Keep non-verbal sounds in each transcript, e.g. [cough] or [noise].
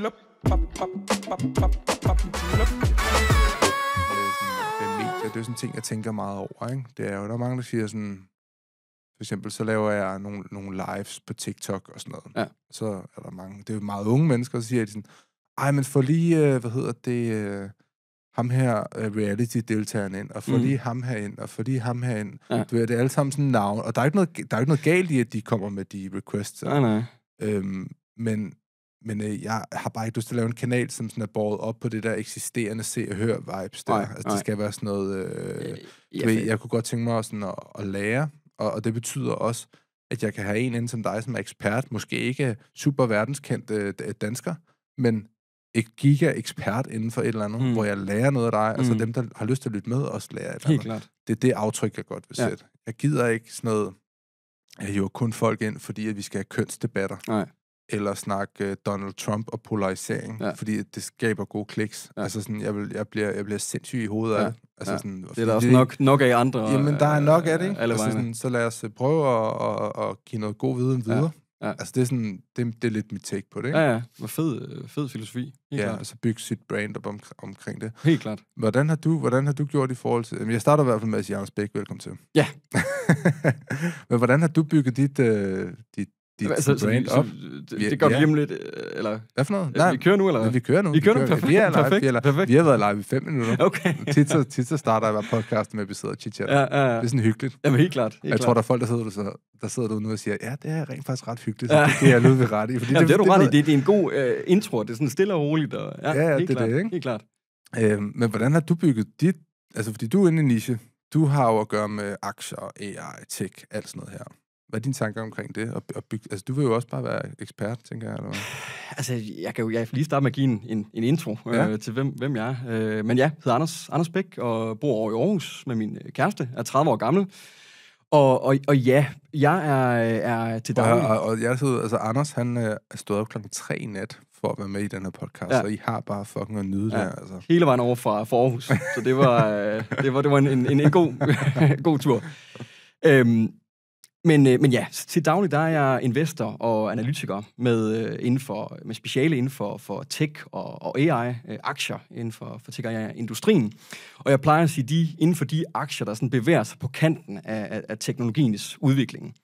Tulip. Pap, pap, pap, pap, pap, tulip. Det er sådan en ting, jeg tænker meget over. Ikke? Det er jo, der er mange, der siger sådan, for eksempel, så laver jeg nogle, nogle lives på TikTok og sådan noget. Ja. Så er der mange, det er jo meget unge mennesker, der siger de sådan, ej, men få lige, øh, hvad hedder det, øh, ham her øh, reality-deltageren ind, og få mm. lige ham her ind, og få lige ham her ind. Ja. Du ved, det er alle sammen sådan navn, og der er, ikke noget, der er ikke noget galt i, at de kommer med de requests. Nej, nej. Øhm, men men øh, jeg har bare ikke lyst til at lave en kanal, som sådan er båret op på det der eksisterende se og hør vibes der. Ej, altså, det ej. skal være sådan noget... Øh, øh, ved, jeg kunne godt tænke mig sådan at, at lære, og, og det betyder også, at jeg kan have en inden som dig, som er ekspert, måske ikke super verdenskendt øh, dansker, men et giga-ekspert inden for et eller andet, mm. hvor jeg lærer noget af dig. Altså mm. dem, der har lyst til at lytte med, også lærer et eller andet. Klart. Det er det aftryk, jeg godt vil ja. sætte. Jeg gider ikke sådan noget, jeg jo kun folk ind, fordi at vi skal have kønsdebatter. Nej eller snakke øh, Donald Trump og polarisering, ja. fordi det skaber gode kliks. Ja. Altså sådan, jeg, vil, jeg, bliver, jeg bliver sindssyg i hovedet ja. af det. Altså ja. sådan, det er der også det, nok, nok af andre. Jamen, der er øh, nok af det, ikke? altså sådan, så lad os øh, prøve at, at, at give noget god viden ja. videre. Ja. Altså, det er, sådan, det, det er lidt mit take på det, ikke? Ja, ja. Hvor fed, fed filosofi. Helt ja, klart. altså bygge sit brand op om, omkring det. Helt klart. Hvordan har du, hvordan har du gjort i forhold til... Jeg starter i hvert fald med at sige, Anders Bæk, velkommen til. Ja. [laughs] Men hvordan har du bygget dit, øh, dit dit altså, brand op. Det, det, det ja. vi lidt, øh, eller... Hvad for noget? Nej, vi kører nu, eller hvad? Vi kører nu. Vi kører, nu, perfekt. Vi er live, perfekt, vi er Perfekt. Vi har været live i fem minutter. Okay. tit, så, tit så starter jeg bare podcast med, at vi sidder og chit ja, ja, ja. Det er sådan hyggeligt. Jamen, helt klart. Helt jeg klart. tror, der er folk, der sidder, så, der sidder derude nu og siger, ja, det er rent faktisk ret hyggeligt. Ja. Det er jeg ved ret i. Fordi Jamen, det, det, er du ret i. Det, det er en god uh, intro. Det er sådan stille og roligt. Og, ja, ja, ja helt det er det, ikke? Helt klart. Øhm, men hvordan har du bygget dit... Altså, fordi du er inde i niche. Du har jo at gøre med aktier, AI, tech, alt sådan noget her. Hvad er dine tanker omkring det? Og, og byg, altså, du vil jo også bare være ekspert, tænker jeg. Eller hvad? Altså, jeg kan jo jeg kan lige starte med at give en, en, en intro øh, ja. øh, til, hvem, hvem jeg er. Øh, men ja, jeg hedder Anders, Anders Bæk og bor over i Aarhus med min øh, kæreste, er 30 år gammel. Og, og, og ja, jeg er, er til daglig... Og, og, og jeg sidder, altså Anders, han øh, er stået op klokken 3 i nat for at være med i den her podcast, ja. og I har bare fucking at nyde ja. det altså. Hele vejen over fra, fra Aarhus, så det var, det var, det var en, en, en god, [laughs] god tur. Øhm, men, øh, men ja, til daglig der er jeg investor og analytiker med, øh, inden for, med speciale inden for, for tech og, og AI-aktier øh, inden for, for tech og industrien Og jeg plejer at sige, de, inden for de aktier, der sådan bevæger sig på kanten af, af, af teknologiens udvikling.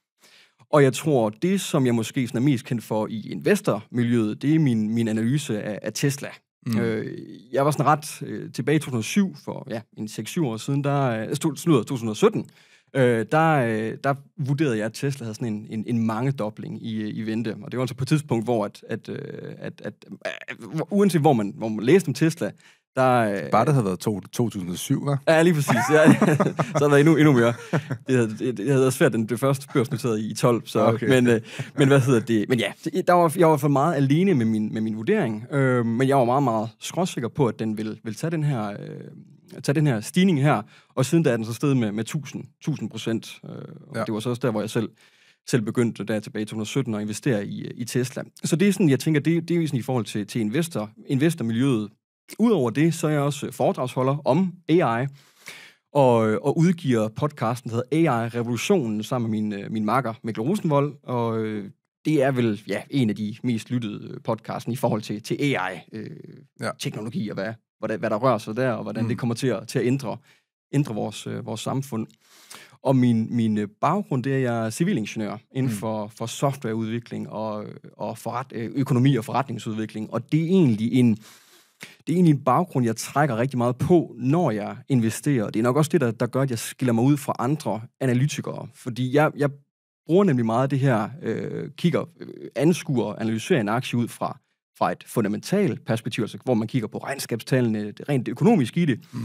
Og jeg tror, det, som jeg måske sådan er mest kendt for i investormiljøet, det er min, min analyse af, af Tesla. Mm. Øh, jeg var sådan ret øh, tilbage i 2007, for ja, en 6-7 år siden, der, øh, stod, slutter 2017, øh, der, øh, der vurderede jeg, at Tesla havde sådan en, en, en dobling i, øh, i vente. Og det var altså på et tidspunkt, hvor at, at, øh, at, at, at, øh, at uanset hvor man, hvor man læste om Tesla, der, øh, Bare det havde været to, 2007, var? Ja, lige præcis. Ja. [laughs] så havde været endnu, endnu mere. Det havde, det, det havde været svært, den det første børsnoteret i 12. Så, okay. men, øh, men hvad hedder det? Men ja, der var, jeg var for meget alene med min, med min vurdering. Øh, men jeg var meget, meget skråsikker på, at den ville, ville tage, den her, øh, tage den her stigning her. Og siden da er den så steget med, med 1000, 1000 procent. Øh, ja. Det var så også der, hvor jeg selv selv begyndte der tilbage i 2017 at investere i, øh, i Tesla. Så det er sådan, jeg tænker, det, det er sådan i forhold til, til investor, investormiljøet Udover det, så er jeg også foredragsholder om AI, og, og udgiver podcasten, der hedder AI Revolutionen, sammen med min, øh, min makker Mikkel Rosenvold, og øh, det er vel ja, en af de mest lyttede øh, podcasten i forhold til, til AI-teknologi, øh, ja. og hvad, hvad der rører sig der, og hvordan mm. det kommer til at, til at ændre, ændre vores, øh, vores samfund. Og min, min baggrund, det er, at jeg er civilingeniør inden mm. for, for softwareudvikling og, og forret, økonomi og forretningsudvikling. Og det er egentlig en, det er egentlig en baggrund, jeg trækker rigtig meget på, når jeg investerer. Det er nok også det, der, der gør, at jeg skiller mig ud fra andre analytikere. Fordi jeg, jeg bruger nemlig meget det her, øh, kigger, øh, anskuer og analyserer en aktie ud fra, fra et fundamentalt perspektiv, altså hvor man kigger på regnskabstallene, det rent økonomisk i det. Mm.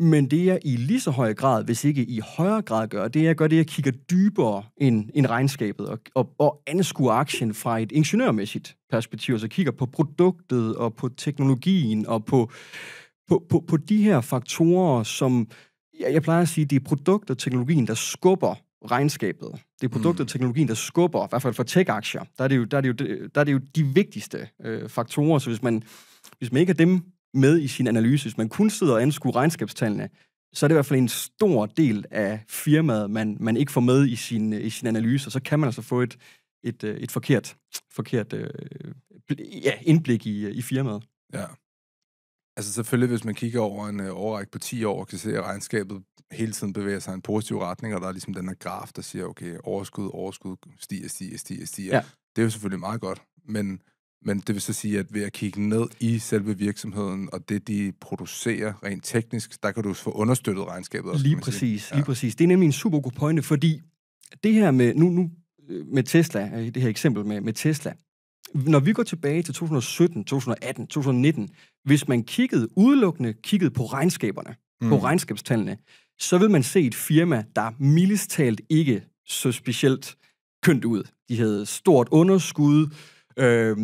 Men det, jeg i lige så høj grad, hvis ikke i højere grad gør, det er, at jeg gør det, at jeg kigger dybere end, end regnskabet og, og, og anskuer aktien fra et ingeniørmæssigt perspektiv. Så kigger på produktet og på teknologien og på, på, på, på de her faktorer, som jeg, jeg plejer at sige, det er produkt og teknologien, der skubber regnskabet. Det er produktet og mm. teknologien, der skubber, i hvert fald for tech-aktier. Der er det jo, der er det jo, der er det jo de vigtigste øh, faktorer, så hvis man, hvis man ikke har dem med i sin analyse. Hvis man kun sidder og anskuer regnskabstallene, så er det i hvert fald en stor del af firmaet, man, man ikke får med i sin, øh, i sin analyse, og så kan man altså få et, et, øh, et forkert, forkert øh, ja, indblik i, øh, i firmaet. Ja. Altså selvfølgelig, hvis man kigger over en øh, overrække på 10 år, kan se, at regnskabet hele tiden bevæger sig i en positiv retning, og der er ligesom den her graf, der siger, okay, overskud, overskud, stiger, stiger, stiger, stiger. Ja. Det er jo selvfølgelig meget godt, men men det vil så sige, at ved at kigge ned i selve virksomheden og det, de producerer rent teknisk, der kan du få understøttet regnskabet også. Lige præcis, ja. lige præcis. Det er nemlig en super god pointe, fordi det her med, nu, nu øh, med Tesla, øh, det her eksempel med, med Tesla, når vi går tilbage til 2017, 2018, 2019, hvis man kiggede udelukkende kiggede på regnskaberne, mm. på regnskabstallene, så vil man se et firma, der mildest talt ikke så specielt kønt ud. De havde stort underskud, Øh,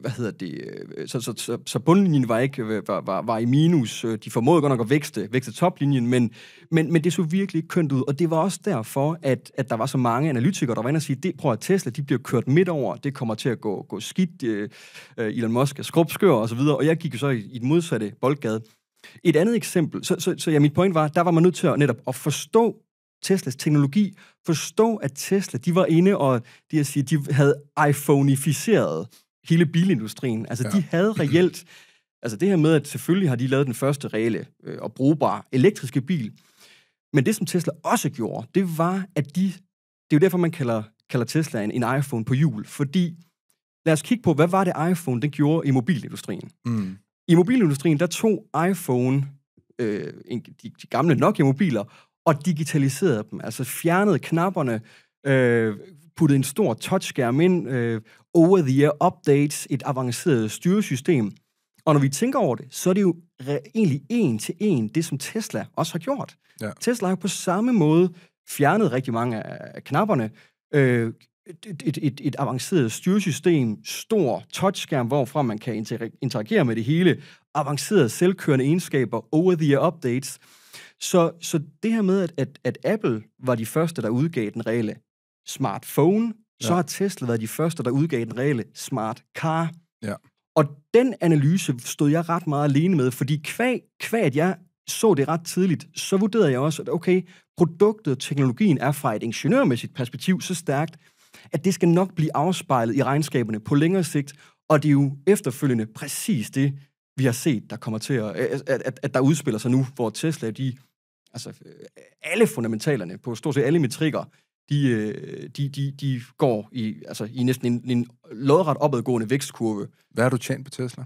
hvad hedder det? Så, så, så, så bundlinjen var ikke øh, var, var, var i minus. Øh, de formåede godt nok at vækste, vækste toplinjen, men, men, men det så virkelig ikke kønt ud. Og det var også derfor, at, at der var så mange analytikere, der var inde og sige, det prøver at Tesla, de bliver kørt midt over, det kommer til at gå, gå skidt, øh, øh, Elon Musk er skrubskør og så videre. Og jeg gik jo så i, i den modsatte boldgade. Et andet eksempel, så, så, så ja, mit point var, der var man nødt til at netop at forstå Teslas teknologi. Forstå, at Tesla, de var inde, og de, jeg siger, de havde iPhoneificeret hele bilindustrien. Altså, ja. de havde reelt... Altså, det her med, at selvfølgelig har de lavet den første reelle øh, og brugbare elektriske bil. Men det, som Tesla også gjorde, det var, at de... Det er jo derfor, man kalder, kalder Tesla en, en iPhone på hjul, fordi... Lad os kigge på, hvad var det iPhone, den gjorde i mobilindustrien? Mm. I mobilindustrien, der tog iPhone øh, de, de gamle Nokia-mobiler og digitaliserede dem. Altså fjernede knapperne, øh, puttede en stor touchskærm ind, øh, over-the-air updates, et avanceret styresystem. Og når vi tænker over det, så er det jo egentlig en til en det, som Tesla også har gjort. Ja. Tesla har på samme måde fjernet rigtig mange af knapperne, øh, et, et, et, et avanceret styresystem, stor touchskærm, hvorfra man kan interagere med det hele, avancerede selvkørende egenskaber, over-the-air updates – så, så det her med, at, at, at Apple var de første, der udgav den reelle smartphone, ja. så har Tesla været de første, der udgav den reelle smart car. Ja. Og den analyse stod jeg ret meget alene med, fordi kvæg, kvæg at jeg så det ret tidligt, så vurderede jeg også, at okay, produktet og teknologien er fra et ingeniørmæssigt perspektiv så stærkt, at det skal nok blive afspejlet i regnskaberne på længere sigt, og det er jo efterfølgende præcis det, vi har set, der kommer til at, at, at, at der udspiller sig nu, hvor Tesla, de, altså øh, alle fundamentalerne på stort set alle metrikker, de, øh, de, de, de går i, altså, i næsten en, en lodret opadgående vækstkurve. Hvad har du tjent på Tesla?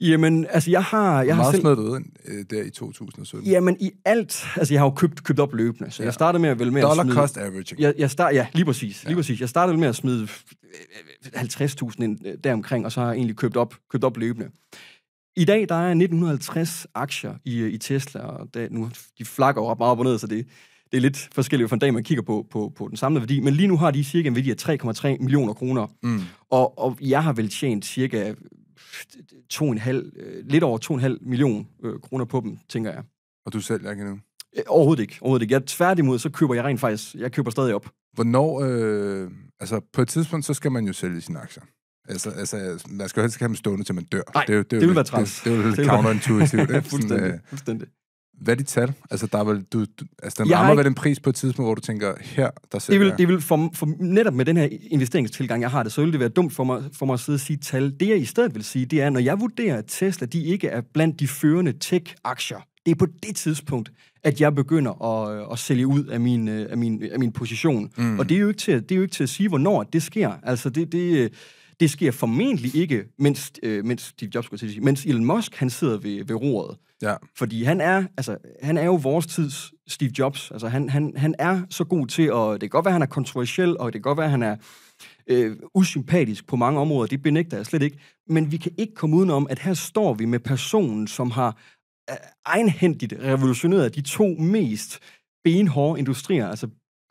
Jamen, altså jeg har... Jeg meget har selv... smidt ud øh, der i 2017. Jamen i alt, altså jeg har jo købt, købt op løbende, så ja. jeg startede med at vælge med Dollar at smide... cost averaging. Jeg, jeg start, ja, lige præcis, ja. lige præcis. Jeg startede med at smide 50.000 øh, ind deromkring, og så har jeg egentlig købt op, købt op løbende. I dag der er 1950 aktier i, øh, i Tesla, og det, nu, de flakker jo op meget op og ned, så det, det er lidt forskelligt fra en dag, man kigger på, på, på den samlede værdi. Men lige nu har de cirka en værdi af 3,3 millioner kroner. Mm. Og, og jeg har vel tjent cirka 2,5, øh, øh, lidt over 2,5 millioner øh, kroner på dem, tænker jeg. Og du sælger ikke endnu? Overhovedet ikke. Overhovedet ikke. Jeg, tværtimod, så køber jeg rent faktisk, jeg køber stadig op. Hvornår, øh, altså på et tidspunkt, så skal man jo sælge sine aktier. Altså, altså, man skal jo helst ikke have dem stående, til man dør. Nej, det, det, det, det vil være træls. Det, det, det, det, det counterintuitivt. [laughs] fuldstændig, øh, fuldstændig. Hvad er dit tal? Altså, der er vel, du, du, altså den jeg rammer ikke... vel en pris på et tidspunkt, hvor du tænker, her, der sælger det vil, det vil for, for, netop med den her investeringstilgang, jeg har det, så ville det være dumt for mig, for mig at sidde og sige tal. Det jeg i stedet vil sige, det er, når jeg vurderer, at Tesla de ikke er blandt de førende tech-aktier, det er på det tidspunkt, at jeg begynder at, øh, at sælge ud af min, øh, af min, af min position. Mm. Og det er, jo ikke til, det er jo ikke til at sige, hvornår det sker. Altså, det, det, det sker formentlig ikke, mens, øh, mens Steve Jobs skulle sige, mens Elon Musk han sidder ved, ved roret. Ja. Fordi han er, altså, han er jo vores tids Steve Jobs. Altså, han, han, han er så god til, og det kan godt være, at han er kontroversiel, og det kan godt være, at han er øh, usympatisk på mange områder. Det benægter jeg slet ikke. Men vi kan ikke komme udenom, at her står vi med personen, som har øh, egenhændigt revolutioneret de to mest benhårde industrier, altså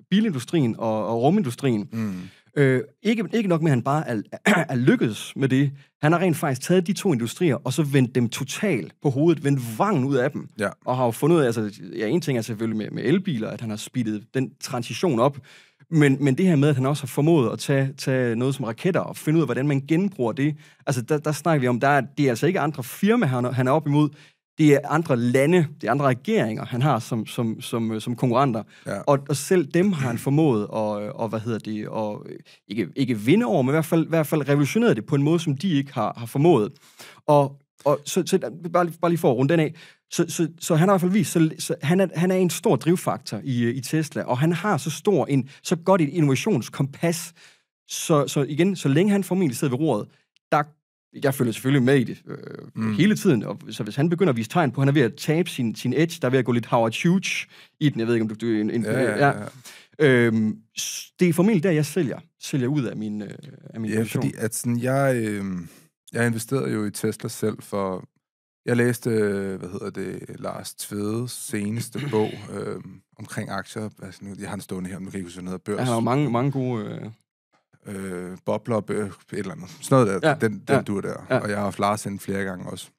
bilindustrien og, og rumindustrien. Mm. Øh, ikke, ikke nok med, at han bare er, [clears throat] er lykkedes med det. Han har rent faktisk taget de to industrier, og så vendt dem totalt på hovedet, vendt vangen ud af dem. Ja. Og har jo fundet ud af, altså, ja, en ting er selvfølgelig med, med elbiler, at han har spillet den transition op, men, men det her med, at han også har formået at tage, tage noget som raketter og finde ud af, hvordan man genbruger det, altså der, der snakker vi om, der er, det er altså ikke andre firma, han, han er op imod det er andre lande, det er andre regeringer, han har som, som, som, øh, som konkurrenter. Ja. Og, og selv dem har han formået at, øh, og, hvad hedder det, at øh, ikke, ikke vinde over, men i hvert fald, hvert fald revolutioneret det på en måde, som de ikke har, har formået. Og, og så, så bare, lige, bare lige for at runde den af, så, så, så han har i hvert fald vist, så, så han, er, han er en stor drivfaktor i, i Tesla, og han har så stor en, så godt et innovationskompas, så, så igen, så længe han formentlig sidder ved roret, der jeg følger selvfølgelig med i det øh, mm. hele tiden, og så hvis han begynder at vise tegn på, at han er ved at tabe sin, sin edge, der er ved at gå lidt Howard Hughes i den, jeg ved ikke, om du... du en, en, ja, ja, ja. ja. Øhm, det er formentlig der, jeg sælger, sælger ud af min, øh, af min ja, position. fordi at sådan, jeg, øh, jeg investerede jo i Tesla selv for... Jeg læste, øh, hvad hedder det, Lars Tvedes seneste bog [clears throat] øh, omkring aktier. Altså, nu, jeg har den stående her, nu kan jeg ikke huske, hvad den hedder, Børs. Han har mange, mange gode... Øh øh, bobler, øh, et eller andet. Sådan noget der, ja, den, den ja, dur der. Ja. Og jeg har haft Lars ind flere gange også.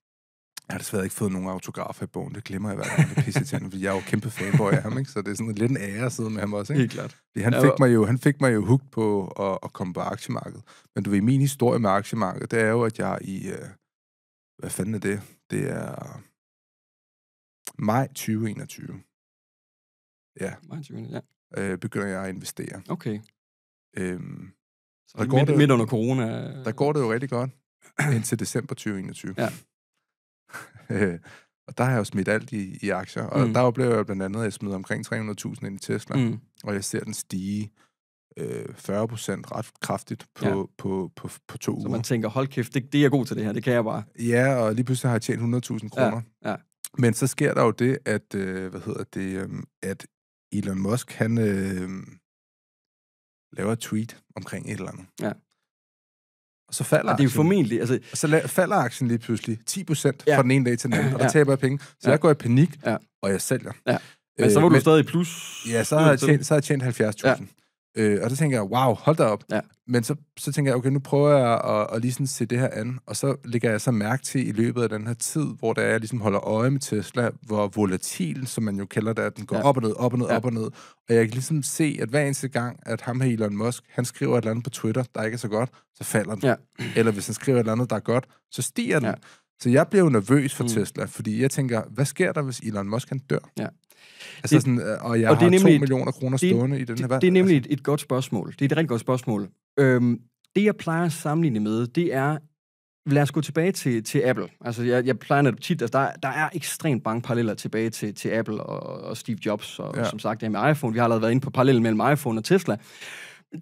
Jeg har desværre ikke fået nogen autografer i bogen, det glemmer jeg hver gang, det pisse til fordi jeg er jo kæmpe fanboy af ham, ikke? så det er sådan lidt en ære at sidde med ham også. Ikke? Helt klart. Fordi han, fik mig jo, han fik mig jo hugt på at, at komme på aktiemarkedet. Men du ved, min historie med aktiemarkedet, det er jo, at jeg i, øh, hvad fanden er det? Det er maj 2021. Ja. Maj 2021, ja. Øh, begynder jeg at investere. Okay. Øhm, og der går midt, det, midt under corona. Der går det jo rigtig godt [clears throat] indtil december 2021. Ja. [laughs] og der har jeg jo smidt alt i, i aktier, og mm. der oplever jeg blandt andet, at jeg smider omkring 300.000 ind i Tesla, mm. og jeg ser den stige øh, 40% ret kraftigt på, ja. på, på, på, på to Så uger. Så man tænker, hold kæft, det, det er jeg god til det her, det kan jeg bare. Ja, og lige pludselig har jeg tjent 100.000 kroner. Ja. Ja. Men så sker der jo det, at, øh, hvad hedder det, øh, at Elon Musk, han, øh, laver et tweet omkring et eller andet. Ja. Og så falder og det er aktien. formentlig... Altså... Og så falder aktien lige pludselig 10% ja. fra den ene dag til den anden, og der ja. taber jeg penge. Så ja. jeg går i panik, ja. og jeg sælger. Ja. Øh, men øh, så var du men, stadig plus. Ja, så har jeg tjent, så har jeg tjent 70.000. Ja. Øh, og så tænker jeg, wow, hold da op. Ja. Men så, så tænker jeg, okay, nu prøver jeg at, at lige sådan se det her an, og så lægger jeg så mærke til i løbet af den her tid, hvor der er, jeg ligesom holder øje med Tesla, hvor volatil, som man jo kalder det, at den går ja. op og ned, op og ned, ja. op og ned. Og jeg kan ligesom se, at hver eneste gang, at ham her Elon Musk, han skriver et eller andet på Twitter, der ikke er så godt, så falder den. Ja. Eller hvis han skriver et eller andet, der er godt, så stiger den. Ja. Så jeg blev nervøs for mm. Tesla, fordi jeg tænker, hvad sker der, hvis Elon Musk han dør? Ja. Altså det, sådan, øh, og jeg og det har er 2 millioner kroner stående det, i den det, her verden. Det er nemlig altså. et, et godt spørgsmål. Det er et rigtig godt spørgsmål. Øhm, det, jeg plejer at sammenligne med, det er lad os gå tilbage til, til Apple. Altså, jeg, jeg plejer netop tit, at altså, der, der er ekstremt mange paralleller tilbage til, til Apple og, og Steve Jobs, og ja. som sagt, det med iPhone. Vi har allerede været inde på parallellen mellem iPhone og Tesla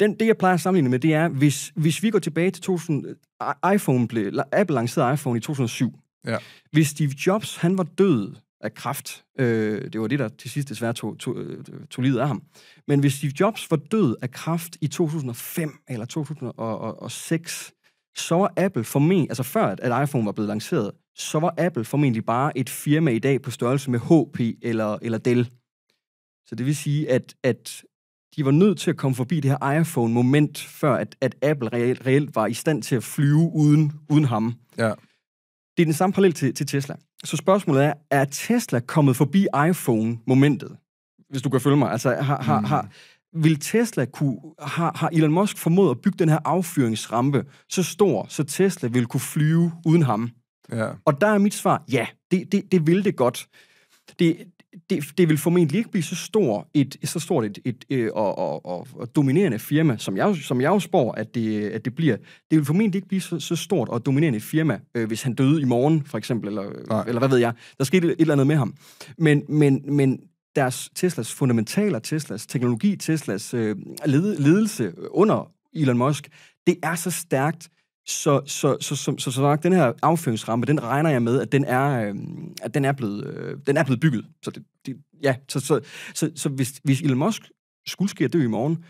den, det, jeg plejer at sammenligne med, det er, hvis, hvis vi går tilbage til 2000, øh, iPhone blev, Apple lancerede iPhone i 2007. Ja. Hvis Steve Jobs, han var død af kraft, øh, det var det, der til sidst desværre tog, tog, øh, tog livet af ham, men hvis Steve Jobs var død af kraft i 2005 eller 2006, så var Apple formentlig, altså før at, at iPhone var blevet lanceret, så var Apple formentlig bare et firma i dag på størrelse med HP eller, eller Dell. Så det vil sige, at, at de var nødt til at komme forbi det her iPhone-moment, før at, at Apple reelt, reelt var i stand til at flyve uden, uden ham. Ja. Det er den samme parallel til, til Tesla. Så spørgsmålet er, er Tesla kommet forbi iPhone-momentet? Hvis du kan følge mig. Altså, har, har, mm. har, vil Tesla kunne, har, har Elon Musk formået at bygge den her affyringsrampe så stor, så Tesla vil kunne flyve uden ham? Ja. Og der er mit svar, ja, det, det, det vil det godt. Det, det, det vil formentlig ikke blive så, stor et, så stort et, et, et øh, og, og, og, og dominerende firma, som jeg, som jeg spår, at det, at det bliver. Det vil formentlig ikke blive så, så stort og dominerende et firma, øh, hvis han døde i morgen, for eksempel, eller, eller hvad ved jeg. Der skete et eller andet med ham. Men, men, men deres Teslas fundamentaler, Teslas teknologi, Teslas øh, led, ledelse under Elon Musk, det er så stærkt, så, så, så, så, så, så nok den her affyringsrampe, den regner jeg med, at den er, øh, at den er, blevet, øh, den er blevet bygget. Så, det, det, ja, så, så, så, så hvis, hvis Elon Musk skulle ske at dø i morgen,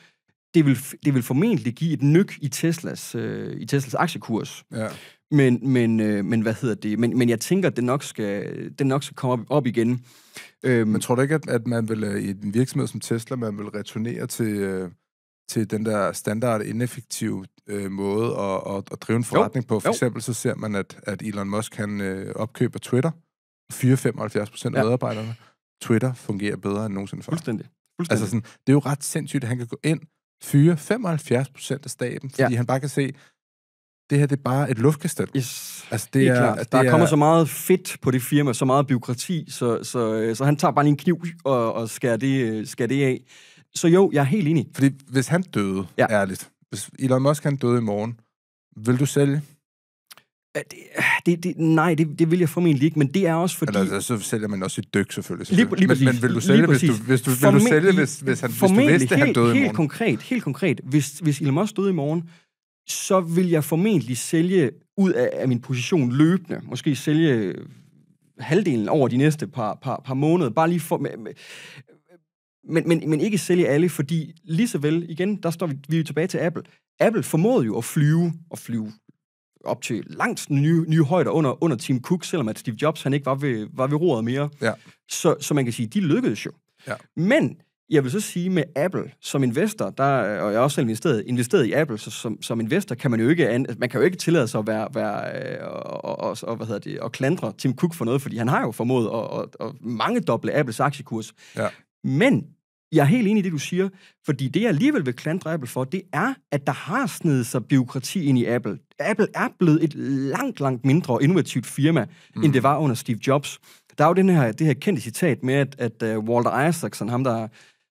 det vil, det vil formentlig give et nyk i Teslas, øh, i Teslas aktiekurs. Ja. Men, men, øh, men hvad hedder det? Men, men jeg tænker, at det nok skal, det nok skal komme op, op igen. Øhm, men tror du ikke, at, at man vil øh, i en virksomhed som Tesla, man vil returnere til, øh, til den der standard ineffektive øh, måde at, at, at drive en forretning jo. på. For jo. eksempel så ser man, at, at Elon Musk han øh, opkøber Twitter, 4-75 procent af ja. medarbejderne. Twitter fungerer bedre end nogensinde før. Fuldstændig. Fuldstændig. Altså sådan, det er jo ret sindssygt, at han kan gå ind, fyre 75 procent af staten, fordi ja. han bare kan se, det her det er bare et luftkastel. Yes, altså, det er, klart. Altså, det der er, kommer så meget fedt på det firma, så meget byråkrati, så, så, så, øh, så han tager bare en kniv og, og skærer, det, øh, skærer det af. Så jo, jeg er helt enig. Fordi hvis han døde, ja. ærligt, hvis Elon Musk han døde i morgen, vil du sælge? Øh, det, det, det, nej, det, det vil jeg formentlig ikke, men det er også fordi... Eller, altså, så sælger man også et dyk, selvfølgelig. selvfølgelig. Lige, lige men, men vil du sælge, hvis du, hvis du, vil du sælge hvis, hvis, han, hvis du vidste, helt, at han døde helt i morgen? Konkret, helt konkret, hvis, hvis Elon Musk døde i morgen, så vil jeg formentlig sælge ud af, af min position løbende. Måske sælge øh, halvdelen over de næste par, par, par måneder. Bare lige for, med, med, men, men, men ikke sælge alle, fordi lige så vel, igen, der står vi, vi er tilbage til Apple. Apple formåede jo at flyve, og flyve op til langt nye, nye højder under, under Tim Cook, selvom at Steve Jobs han ikke var ved, var ved roret mere. Ja. Så, så man kan sige, de lykkedes jo. Ja. Men jeg vil så sige, med Apple som investor, der, og jeg er også selv investeret, investeret i Apple, så som, som investor kan man jo ikke, an, man kan jo ikke tillade sig at være, være øh, og, og, og, hvad hedder det, og klandre Tim Cook for noget, fordi han har jo formået at, at, at mange doble Apples aktiekurs. Ja. Men jeg er helt enig i det, du siger, fordi det, jeg alligevel vil klandre Apple for, det er, at der har snedet sig byråkrati ind i Apple. Apple er blevet et langt, langt mindre innovativt firma, mm. end det var under Steve Jobs. Der er jo den her, det her kendte citat med, at, at uh, Walter Isaacson, ham der,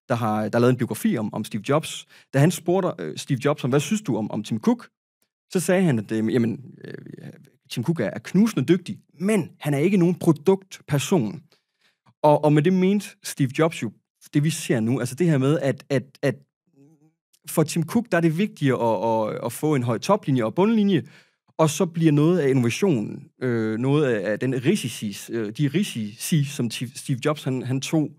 der har der har lavet en biografi om, om Steve Jobs, da han spurgte uh, Steve Jobs om, hvad synes du om, om Tim Cook? Så sagde han, at øh, jamen, øh, Tim Cook er, er knusende dygtig, men han er ikke nogen produktperson. Og, og med det mente Steve Jobs jo det vi ser nu, altså det her med, at, at, at for Tim Cook, der er det vigtigt at, at, at få en høj toplinje og bundlinje, og så bliver noget af innovationen, øh, noget af, af den risici, øh, de risici, som Steve Jobs han, han tog,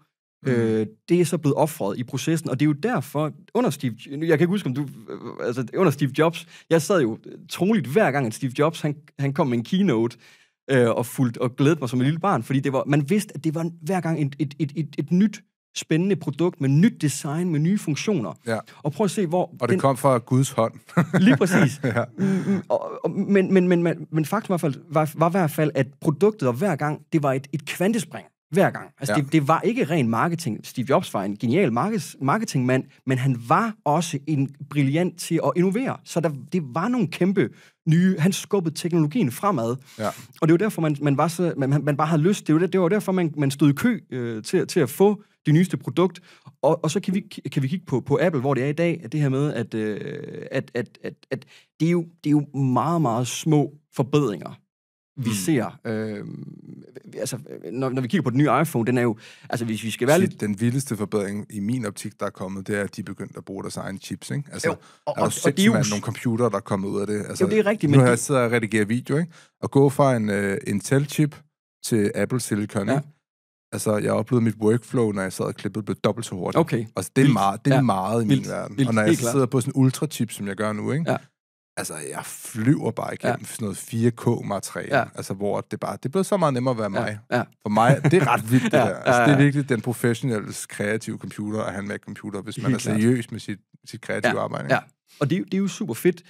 mm. øh, det er så blevet offret i processen, og det er jo derfor, under Steve, jeg kan ikke huske, om du, altså under Steve Jobs, jeg sad jo troligt hver gang, at Steve Jobs, han, han kom med en keynote, øh, og fuldt og glædede mig som et lille barn, fordi det var, man vidste, at det var hver gang et, et, et, et, et nyt spændende produkt med nyt design, med nye funktioner. Ja. Og prøv at se, hvor... Og det den... kom fra Guds hånd. [laughs] lige præcis. [laughs] ja. Mm, mm. og, og, men, men, men, men, men faktum var, var, var i hvert fald, at produktet og hver gang, det var et, et kvantespring. Hver gang. Altså, ja. det, det var ikke ren marketing. Steve Jobs var en genial markeds, marketingmand, men han var også en brilliant til at innovere. Så der, det var nogle kæmpe nye... Han skubbede teknologien fremad. Ja. Og det var derfor, man, man, var så, man, man bare havde lyst. Det var, det var derfor, man, man stod i kø øh, til, til at få det nyeste produkt. Og, og så kan vi, kan vi kigge på, på Apple, hvor det er i dag, at det her med, at, øh, at, at, at, at det, er jo, det er jo meget, meget små forbedringer, vi mm. ser. Øh, altså, når, når vi kigger på den nye iPhone, den er jo... Altså, hvis vi skal være lidt... Den vildeste forbedring i min optik, der er kommet, det er, at de er begyndt at bruge deres egen chips, ikke? Altså, jo, og, er og, og det er jo... nogle computer, der er kommet ud af det. Altså, jo, det er rigtigt, nu men... Nu har jeg siddet og redigeret video, ikke? Og gå fra en uh, Intel-chip til Apple Silicon, ja. ikke? Altså, jeg oplevede, at mit workflow, når jeg sad og klippede, blev dobbelt så hurtigt. Okay. Altså, det er vildt. meget, det er ja. meget i min vildt. verden. Vildt. Og når jeg sidder klar. på sådan en ultra-chip, som jeg gør nu, ikke? Ja. Altså, jeg flyver bare igennem ja. sådan noget 4K-materiale, ja. altså, hvor det bare, det er blevet så meget nemmere at være mig. Ja. Ja. For mig, det er ret [laughs] vildt, det ja. der. Altså, ja. det er virkelig den professionelle, kreative computer at have en computer, hvis Helt man er klart. seriøs med sit, sit kreative ja. arbejde. Ja, og det, det er jo super fedt,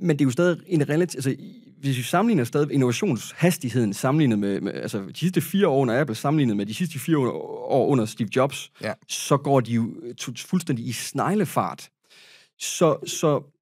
men det er jo stadig en relativt... Altså, hvis vi sammenligner stadig innovationshastigheden sammenlignet med, med altså de sidste fire år under Apple, sammenlignet med de sidste fire år under Steve Jobs, ja. så går de jo fuldstændig i sneglefart. Så, så,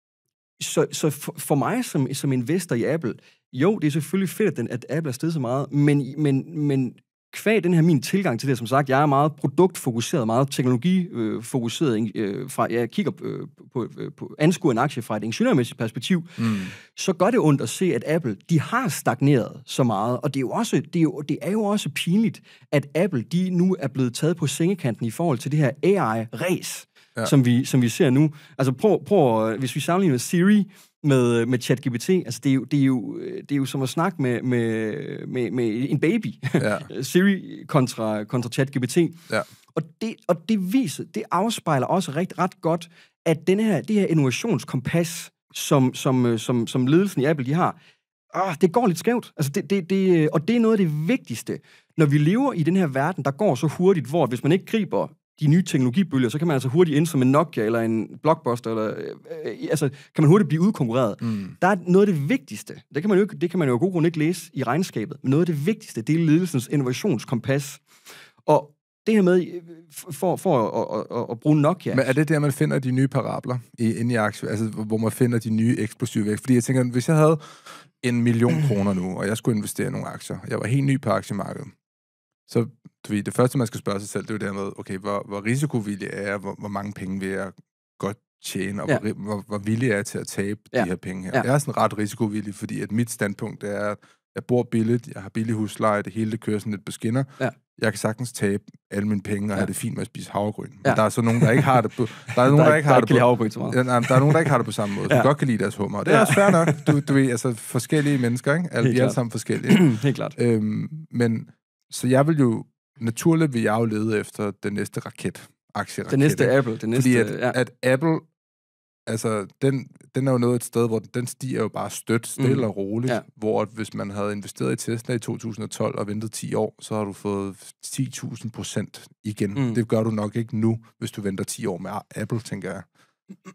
så, så for mig som, som investor i Apple, jo, det er selvfølgelig fedt, at, den, at Apple er steget så meget, men, men, men kvæg den her min tilgang til det, som sagt, jeg er meget produktfokuseret, meget teknologifokuseret. Øh, øh, fra, jeg kigger øh, på, øh, på anskuer en aktie fra et ingeniørmæssigt perspektiv. Mm. Så gør det ondt at se, at Apple, de har stagneret så meget, og det er jo også, det er jo, det er jo også pinligt, at Apple, de nu er blevet taget på sengekanten i forhold til det her AI-race ja. som, vi, som vi ser nu. Altså prøv, prøv hvis vi sammenligner Siri med, med ChatGPT, altså det er, jo, det, er jo, det er jo som at snakke med, med, med, med en baby. Ja. [laughs] Siri kontra, kontra ChatGPT. Ja. Og det, og det viser, det afspejler også ret, ret godt, at den her, det her innovationskompas, som, som, som, som ledelsen i Apple de har, ah, det går lidt skævt. Altså det, det, det, og det er noget af det vigtigste, når vi lever i den her verden, der går så hurtigt, hvor hvis man ikke griber de nye teknologibølger, så kan man altså hurtigt ind som en Nokia eller en Blockbuster, eller, øh, øh, altså kan man hurtigt blive udkonkurreret. Mm. Der er noget af det vigtigste, det kan man jo, det kan man jo af god grund ikke læse i regnskabet, men noget af det vigtigste, det er ledelsens innovationskompas. Og det her med, øh, for, for at, at, at, at bruge Nokia. Men er det der, man finder de nye parabler i, inde i aktier, altså hvor man finder de nye eksplosive vækst? Fordi jeg tænker, hvis jeg havde en million kroner nu, og jeg skulle investere i nogle aktier, jeg var helt ny på aktiemarkedet, så du ved, det første, man skal spørge sig selv, det er jo det her med, okay, hvor, hvor risikovillig er jeg, hvor, hvor mange penge vil jeg godt tjene, og ja. hvor, hvor, hvor villig er jeg til at tabe ja. de her penge her. Ja. Jeg er sådan ret risikovillig, fordi at mit standpunkt er, at jeg bor billigt, jeg har billig husleje, det hele det kører sådan lidt på skinner. Ja. Jeg kan sagtens tabe alle mine penge, og ja. have det fint med at spise havregryn. Men ja. der er så nogen, der ikke har det på... Der er [laughs] nogen, der, der ikke har der det på... Så meget. der er nogen, der ikke har det på samme [laughs] måde, som ja. godt kan lide deres hummer. det er ja. også fair nok. Du, du er altså [laughs] forskellige mennesker, ikke? Al, vi er alle sammen forskellige. [clears throat] Helt klart. Øhm, men så jeg vil jo, naturligt vil jeg jo lede efter den næste raket, aktieraket. Den næste ikke? Apple. Den næste, Fordi at, ja. at Apple, altså, den, den er jo noget et sted, hvor den, den stiger jo bare stødt, stille mm. og roligt, ja. hvor at hvis man havde investeret i Tesla i 2012 og ventet 10 år, så har du fået 10.000 procent igen. Mm. Det gør du nok ikke nu, hvis du venter 10 år med Apple, tænker jeg.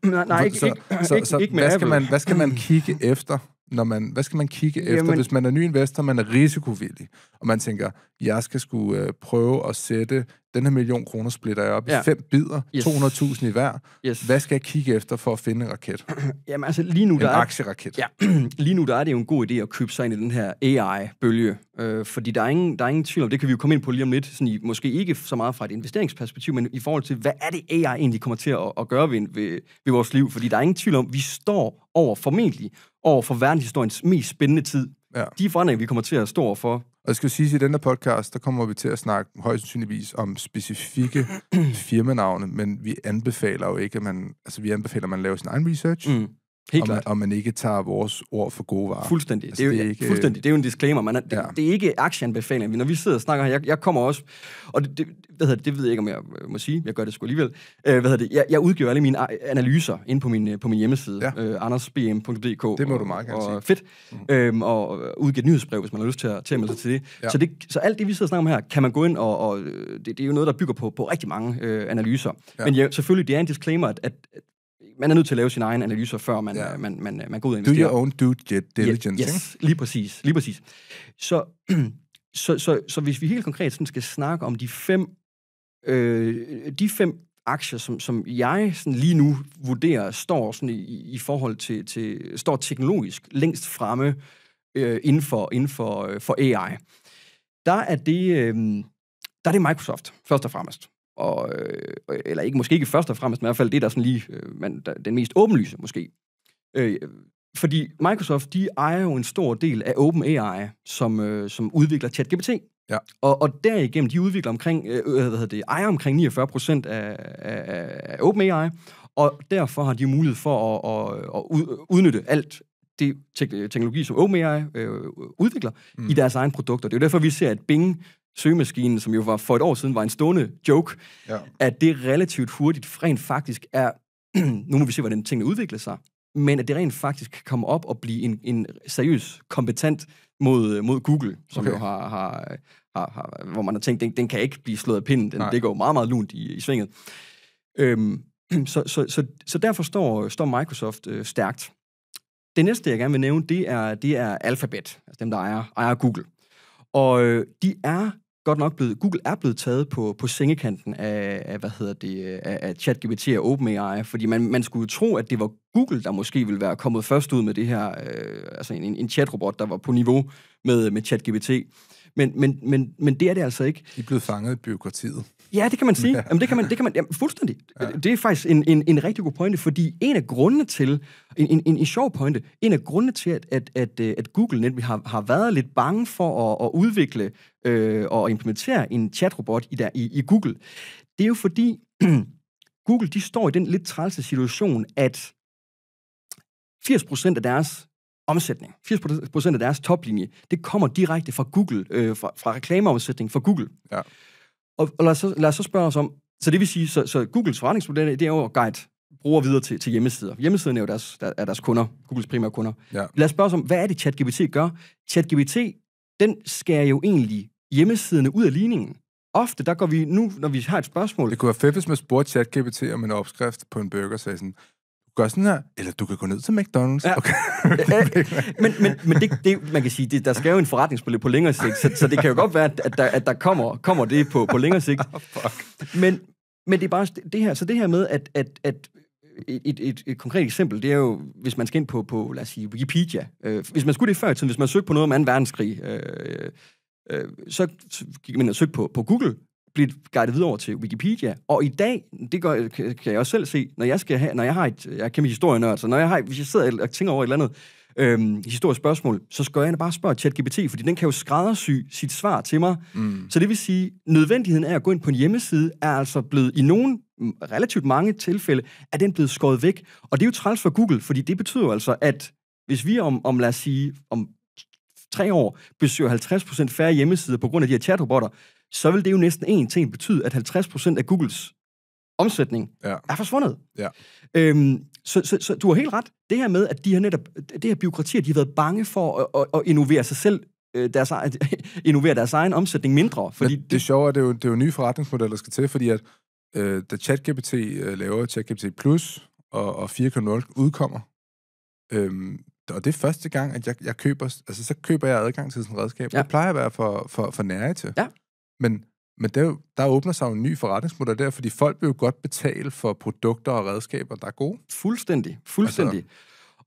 Nej, nej ikke, så, ikke, så, ikke, så, ikke, med hvad Apple. Skal man, hvad skal man [clears throat] kigge efter? når man, hvad skal man kigge efter, hvis man er ny investor, man er risikovillig, og man tænker, jeg skal skulle øh, prøve at sætte den her million kroner splitter jeg op ja. i fem bidder, yes. 200.000 i hver. Yes. Hvad skal jeg kigge efter for at finde en raket? [clears throat] Jamen altså lige nu, en der er, aktieraket. Ja, [clears throat] lige nu der er det jo en god idé at købe sig ind i den her AI-bølge, øh, fordi der er, ingen, der er ingen tvivl om, det kan vi jo komme ind på lige om lidt, sådan i, måske ikke så meget fra et investeringsperspektiv, men i forhold til, hvad er det AI egentlig kommer til at, at gøre ved, ved, ved vores liv? Fordi der er ingen tvivl om, vi står over formentlig over for verdenshistoriens mest spændende tid. Ja. De forandringer, vi kommer til at stå for. Og jeg skal sige, at i den der podcast, der kommer vi til at snakke højst sandsynligvis om specifikke [clears throat] firmanavne, men vi anbefaler jo ikke, at man, altså vi anbefaler, at man laver sin egen research, mm. Helt og, man, og man ikke tager vores ord for gode varer. Fuldstændig. Altså, det, er jo, det, er ikke, fuldstændig. det er jo en disclaimer. Man er, det, ja. det er ikke aktieanbefaling. Når vi sidder og snakker her, jeg, jeg kommer også... Og det, det, hvad hedder det, det ved jeg ikke, om jeg øh, må sige. Jeg gør det sgu alligevel. Øh, hvad hedder det, jeg, jeg udgiver alle mine analyser ind på min, øh, på min hjemmeside. Ja. Øh, andersbm.dk Det må du meget gerne og, sige. fedt. Mm. Øhm, og øh, udgive et nyhedsbrev, hvis man har lyst til at, til at melde sig til det. Ja. Så det. Så alt det, vi sidder og snakker om her, kan man gå ind og... og det, det er jo noget, der bygger på, på rigtig mange øh, analyser. Ja. Men ja, selvfølgelig, det er en disclaimer, at, at man er nødt til at lave sin egen analyser, før man, ja. Øh, man, man, øh, man går ud og investerer. Do your own due diligence. Yes, yes, lige præcis. Lige præcis. Så, [clears throat] så, så, så hvis vi helt konkret sådan skal snakke om de fem, øh, de fem aktier, som, som jeg sådan lige nu vurderer står sådan i, i forhold til, til står teknologisk længst fremme øh, inden for inden for, øh, for AI. Der er det øh, der er det Microsoft først og fremmest og, øh, eller ikke, måske ikke først og fremmest, men i hvert fald det, der sådan lige, øh, man, der, den mest åbenlyse måske. Øh, fordi Microsoft, de ejer jo en stor del af OpenAI, som, øh, som udvikler ChatGPT. Ja. Og, og derigennem, de udvikler omkring, øh, øh hvad hedder det, ejer omkring 49 procent af, af, af OpenAI, og derfor har de mulighed for at, at, at udnytte alt det teknologi, som OpenAI øh, udvikler mm. i deres egen produkter. Det er jo derfor, vi ser, at Bing søgemaskinen, som jo var for et år siden var en stående joke, ja. at det relativt hurtigt rent faktisk er, [clears throat] nu må vi se, hvordan tingene udvikler sig, men at det rent faktisk kan komme op og blive en, en seriøs kompetent mod, mod Google, som okay. jo har, har, har, har, hvor man har tænkt, den, den kan ikke blive slået af pinden, den, det går meget, meget lunt i, i svinget. Øhm, [clears throat] så, så, så, så derfor står, står Microsoft øh, stærkt. Det næste, jeg gerne vil nævne, det er, det er Alphabet, altså dem, der ejer, ejer Google. Og øh, de er godt nok blevet, Google er blevet taget på, på sengekanten af, af hvad hedder det, af, af ChatGPT og OpenAI, fordi man, man skulle tro, at det var Google, der måske ville være kommet først ud med det her, øh, altså en, en chatrobot, der var på niveau med, med ChatGPT. Men, men, men, men det er det altså ikke. De er blevet fanget i byråkratiet. Ja, det kan man sige. Jamen, det kan man, det kan man jamen, fuldstændig. Ja. Det er faktisk en, en, en rigtig god pointe, fordi en af grundene til, en, en, en, en sjov pointe, en af grundene til, at, at, at, øh, at Google vi har, har været lidt bange for at, at udvikle øh, og implementere en chatrobot i, der, i, i Google, det er jo fordi, [clears throat] Google de står i den lidt trælse situation, at 80% af deres omsætning, 80% af deres toplinje, det kommer direkte fra Google, øh, fra, fra reklameomsætning fra Google. Ja. Og, og lad, os så, lad os så spørge os om, så det vil sige, så, så Googles forretningsmodel, det er jo at guide bruger videre til, til hjemmesider. Hjemmesiden er jo deres, der, er deres kunder, Googles primære kunder. Ja. Lad os spørge os om, hvad er det ChatGPT gør? ChatGPT, den skærer jo egentlig hjemmesiderne ud af ligningen. Ofte, der går vi nu, når vi har et spørgsmål... Det kunne være fedt, hvis man spurgte ChatGPT om en opskrift på en burger, sagde sådan, gør sådan her, eller du kan gå ned til McDonald's. Ja. Okay. men men, men det, det, man kan sige, det, der skal jo en forretningsmodel på længere sigt, så, så det kan jo godt være, at der, at der kommer, kommer det på, på længere sigt. oh, fuck. Men, men det er bare det her, så det her med, at, at, at et, et, et konkret eksempel, det er jo, hvis man skal ind på, på lad os sige, Wikipedia. Øh, hvis man skulle det før i tiden, hvis man søgte på noget om 2. verdenskrig, øh, øh, så gik man og søgte på, på Google, blive guidet videre over til Wikipedia. Og i dag, det gør, kan jeg også selv se, når jeg, skal have, når jeg har et, jeg kan historie historienørd, så når jeg har, hvis jeg sidder og tænker over et eller andet øhm, historisk spørgsmål, så skal jeg bare spørge ChatGPT, fordi den kan jo skræddersy sit svar til mig. Mm. Så det vil sige, nødvendigheden af at gå ind på en hjemmeside, er altså blevet i nogen relativt mange tilfælde, er den blevet skåret væk. Og det er jo træls for Google, fordi det betyder altså, at hvis vi om, om lad os sige, om tre år besøger 50% færre hjemmesider på grund af de her chatrobotter, så vil det jo næsten en ting betyde, at 50% af Googles omsætning ja. er forsvundet. Ja. Øhm, så, så, så du har helt ret. Det her med, at de her, netop, det her byråkratier, de har været bange for at, at, at innovere sig selv øh, deres egen, [laughs] innovere deres egen omsætning mindre. Fordi det, det sjove er, at det er, jo, det er jo nye forretningsmodeller, der skal til, fordi at øh, da ChatGPT øh, laver ChatGPT Plus og, og 4.0 udkommer, øh, og det er første gang, at jeg, jeg køber, altså så køber jeg adgang til sådan et redskab. Ja. Det plejer at være for, for, for nære til. Ja. Men, men der, der åbner sig jo en ny forretningsmodel der, fordi folk vil jo godt betale for produkter og redskaber, der er gode. Fuldstændig, fuldstændig. Altså,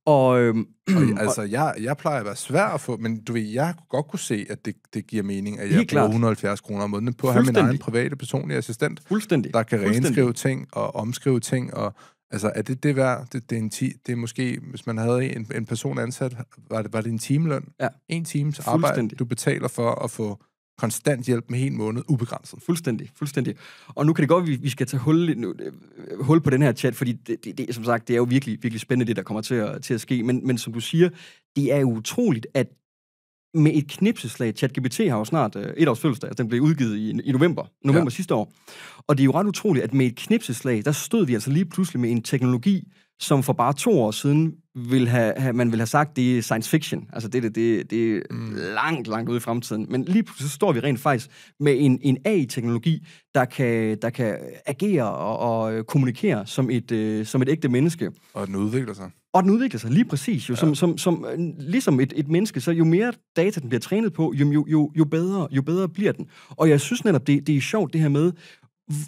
og, øhm, og, [clears throat] altså, jeg, jeg plejer at være svær at få, men du ved, jeg kunne godt kunne se, at det, det giver mening, at jeg bruger klart. 170 kroner om måneden på at have min egen private personlige assistent, Fuldstændig. der kan renskrive ting og omskrive ting og Altså, er det det værd? Det, det, er, en ti, det er måske, hvis man havde en, en person ansat, var det, var det en timeløn? Ja. En times arbejde, du betaler for at få konstant hjælp med en måned, ubegrænset. Fuldstændig, fuldstændig. Og nu kan det godt, at vi, vi skal tage hul, nu, øh, hul på den her chat, fordi det, det, det, som sagt, det er jo virkelig, virkelig spændende, det der kommer til at, til at ske. Men, men som du siger, det er jo utroligt, at med et knipseslag. ChatGPT har jo snart øh, et års fødselsdag, altså den blev udgivet i, i november, november ja. sidste år. Og det er jo ret utroligt, at med et knipseslag, der stod vi altså lige pludselig med en teknologi, som for bare to år siden vil have, have, man vil have sagt, det er science fiction. Altså, det, det, det, det er mm. langt, langt ude i fremtiden. Men lige pludselig så står vi rent faktisk med en, en AI-teknologi, der kan, der kan agere og, og øh, kommunikere som et, øh, som et ægte menneske. Og den udvikler sig. Og den udvikler sig, lige præcis. Jo, ja. som, som, som, øh, ligesom et, et menneske, så jo mere data den bliver trænet på, jo, jo, jo, jo, bedre, jo bedre bliver den. Og jeg synes netop, det, det er sjovt det her med,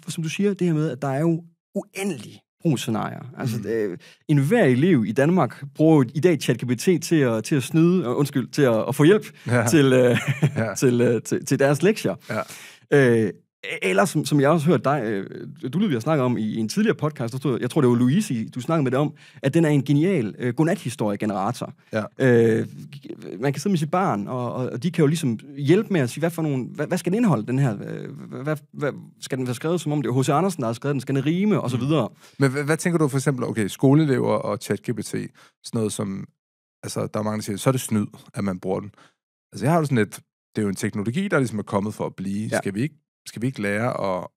som du siger, det her med, at der er jo uendelig misbrugsscenarier. Altså, mm. øh, hver elev i Danmark bruger i dag ChatGPT til at, til at snyde, uh, undskyld, til at, at få hjælp ja. til, øh, ja. [laughs] til, øh, til, til deres lektier. Ja. Øh, Øh, eller som, som jeg også hørte dig, øh, du lyder, vi har snakket om i, i en tidligere podcast, der stod, jeg tror det var Louise, du snakkede med det om, at den er en genial øh, godnat-historie-generator. Ja. Øh, man kan sidde med sit barn, og, og, og de kan jo ligesom hjælpe med at sige, hvad, for nogle, hvad, hvad skal den indeholde, den her? Øh, hvad, hvad, hvad skal den være skrevet, som om det er H.C. Andersen, der har skrevet den? Skal den rime, og så mm. videre? Men hvad, hvad tænker du for eksempel, okay, skoleelever og ChatGPT, sådan noget som, altså der er mange, der siger, så er det snyd, at man bruger den. Altså jeg har jo sådan et, det er jo en teknologi, der ligesom er kommet for at blive. Ja. Skal vi ikke skal vi ikke lære at,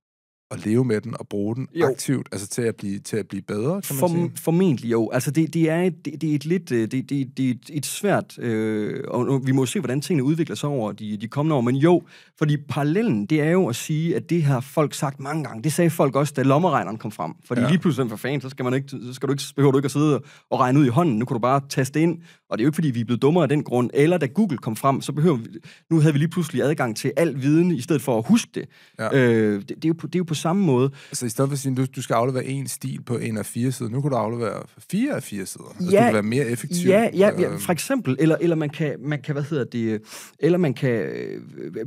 at leve med den og bruge den jo. aktivt, altså til at blive, til at blive bedre, kan man For, sige? Formentlig jo. Altså det, det, er, et, det, det er et lidt øh, det, det, det er et, et svært, øh, og vi må se, hvordan tingene udvikler sig over de, de kommende år, men jo, fordi parallellen, det er jo at sige, at det har folk sagt mange gange. Det sagde folk også, da lommeregneren kom frem. Fordi ja. lige pludselig, for fan, så, skal man ikke, så skal du ikke, behøver du ikke at sidde og regne ud i hånden. Nu kan du bare taste ind, og det er jo ikke, fordi vi er blevet dummere af den grund. Eller da Google kom frem, så behøver vi, nu havde vi lige pludselig adgang til al viden, i stedet for at huske det. Ja. Øh, det, det, er jo, det er jo på samme måde. Så altså, i stedet for at sige, du, du skal aflevere en stil på en af fire sider, nu kan du aflevere fire af fire sider. Altså, ja, altså, du kan være mere effektiv. Ja, ja, ja øhm. for eksempel. Eller, eller man, kan, man kan, hvad hedder det, eller man kan øh,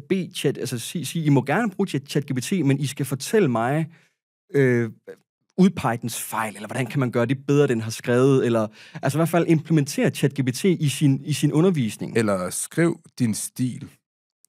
bede chat, altså sige, sig, I må gerne bruge chat, chat GPT, men I skal fortælle mig, øh, udpege dens fejl, eller hvordan kan man gøre det bedre, den har skrevet, eller altså i hvert fald implementere ChatGPT i sin, i sin undervisning. Eller skriv din stil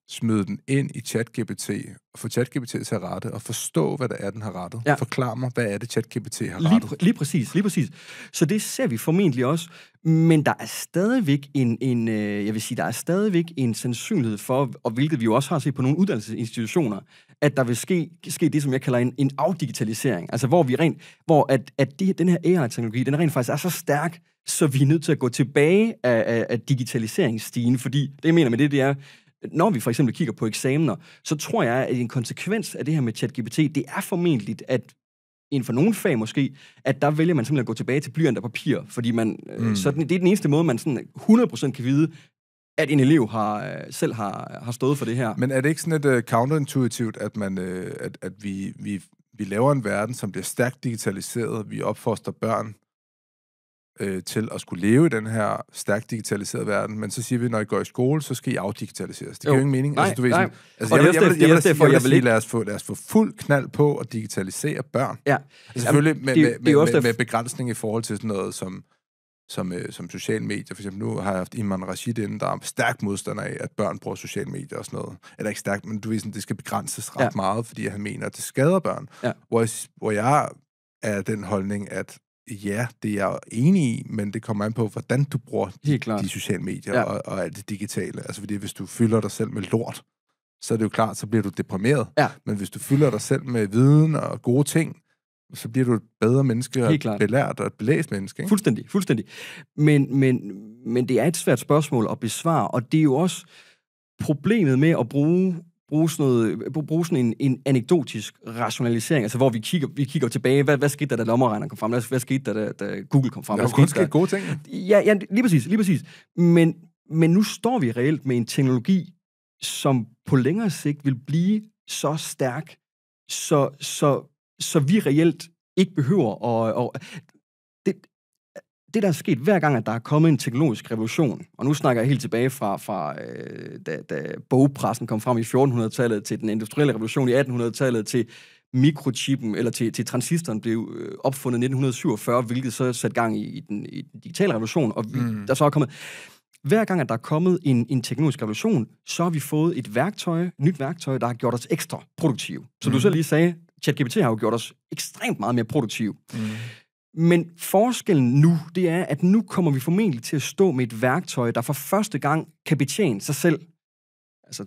smide den ind i ChatGPT, og få ChatGPT til at rette, og forstå, hvad der er, den har rettet. Ja. Forklar mig, hvad er det, ChatGPT har rettet. Lige, pr- lige præcis, lige præcis. Så det ser vi formentlig også, men der er stadigvæk en, en øh, jeg vil sige, der er stadigvæk en sandsynlighed for, og hvilket vi jo også har set på nogle uddannelsesinstitutioner, at der vil ske, ske det, som jeg kalder en, en afdigitalisering. Altså, hvor vi rent, hvor at, at det, den her AI-teknologi, den rent faktisk er så stærk, så vi er nødt til at gå tilbage af, af, af digitaliseringsstigen, fordi det, jeg mener med det, det er, når vi for eksempel kigger på eksamener, så tror jeg, at en konsekvens af det her med ChatGPT, det er formentlig, at inden for nogle fag måske, at der vælger man simpelthen at gå tilbage til blyant og papir, fordi man, øh, mm. så det er den eneste måde, man sådan 100% kan vide, at en elev har, øh, selv har, har stået for det her. Men er det ikke sådan lidt uh, counterintuitivt, at, man, at, at vi, vi, vi laver en verden, som bliver stærkt digitaliseret, vi opfoster børn, øh, til at skulle leve i den her stærkt digitaliserede verden, men så siger vi, når I går i skole, så skal I afdigitaliseres. Det jo. giver jo ingen mening. Nej, altså, du ved, nej. Sådan, altså, og jeg, det jeg, jeg, jeg, jeg, jeg, vil sige, lad os, få, lad os få fuld knald på at digitalisere børn. Ja. Altså, selvfølgelig Jamen, med, med, med, med, med begrænsning i forhold til sådan noget som som, øh, som sociale medier. For eksempel nu har jeg haft Iman Rashid inden, der er stærk modstander af, at børn bruger sociale medier og sådan noget. Eller ikke stærkt, men du ved, sådan, det skal begrænses ret ja. meget, fordi han mener, at det skader børn. Ja. Hvor, jeg, hvor jeg er den holdning, at Ja, det er jeg enig i, men det kommer an på, hvordan du bruger de, de sociale medier ja. og, og alt det digitale. Altså fordi hvis du fylder dig selv med lort, så er det jo klart, så bliver du deprimeret. Ja. Men hvis du fylder dig selv med viden og gode ting, så bliver du et bedre menneske, og et belært og et belæst menneske. Ikke? Fuldstændig, fuldstændig. Men, men, men det er et svært spørgsmål at besvare, og det er jo også problemet med at bruge bruge sådan, noget, bruge sådan en, en anekdotisk rationalisering, altså hvor vi kigger, vi kigger tilbage, hvad, hvad skete der, da lommeregneren kom frem? Hvad, hvad skete der, da, da Google kom frem? Der er kun gode ting. Ja, ja, lige præcis, lige præcis. Men, men nu står vi reelt med en teknologi, som på længere sigt vil blive så stærk, så, så, så vi reelt ikke behøver at... Og, det, der er sket hver gang, at der er kommet en teknologisk revolution, og nu snakker jeg helt tilbage fra, fra øh, da, da bogpressen kom frem i 1400-tallet, til den industrielle revolution i 1800-tallet, til mikrochippen, eller til, til transistoren, blev øh, opfundet i 1947, hvilket så satte gang i, i, den, i den digitale revolution, og vi, mm. der så er kommet... Hver gang, at der er kommet en, en teknologisk revolution, så har vi fået et værktøj, nyt værktøj, der har gjort os ekstra produktive. Så mm. du så lige sagde, ChatGPT har jo gjort os ekstremt meget mere produktive. Mm. Men forskellen nu, det er, at nu kommer vi formentlig til at stå med et værktøj, der for første gang kan betjene sig selv. Altså,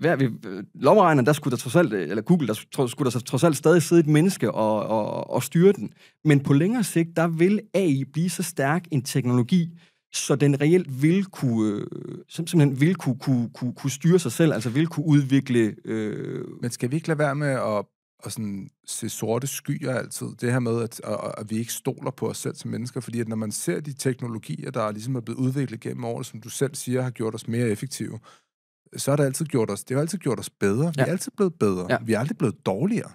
hver vi, øh, lovregner, der skulle der trods alt, øh, eller Google, der skulle der trods alt stadig sidde et menneske og, og, og styre den. Men på længere sigt, der vil AI blive så stærk en teknologi, så den reelt vil kunne, øh, simpelthen vil kunne, kunne, kunne, kunne styre sig selv, altså vil kunne udvikle... Øh... Men skal vi ikke lade være med at at sådan se sorte skyer altid. Det her med, at, at, at vi ikke stoler på os selv som mennesker, fordi at når man ser de teknologier, der er ligesom er blevet udviklet gennem årene, som du selv siger, har gjort os mere effektive, så har det altid gjort os, det har altid gjort os bedre. Ja. Vi er altid blevet bedre. Ja. Vi er aldrig blevet dårligere.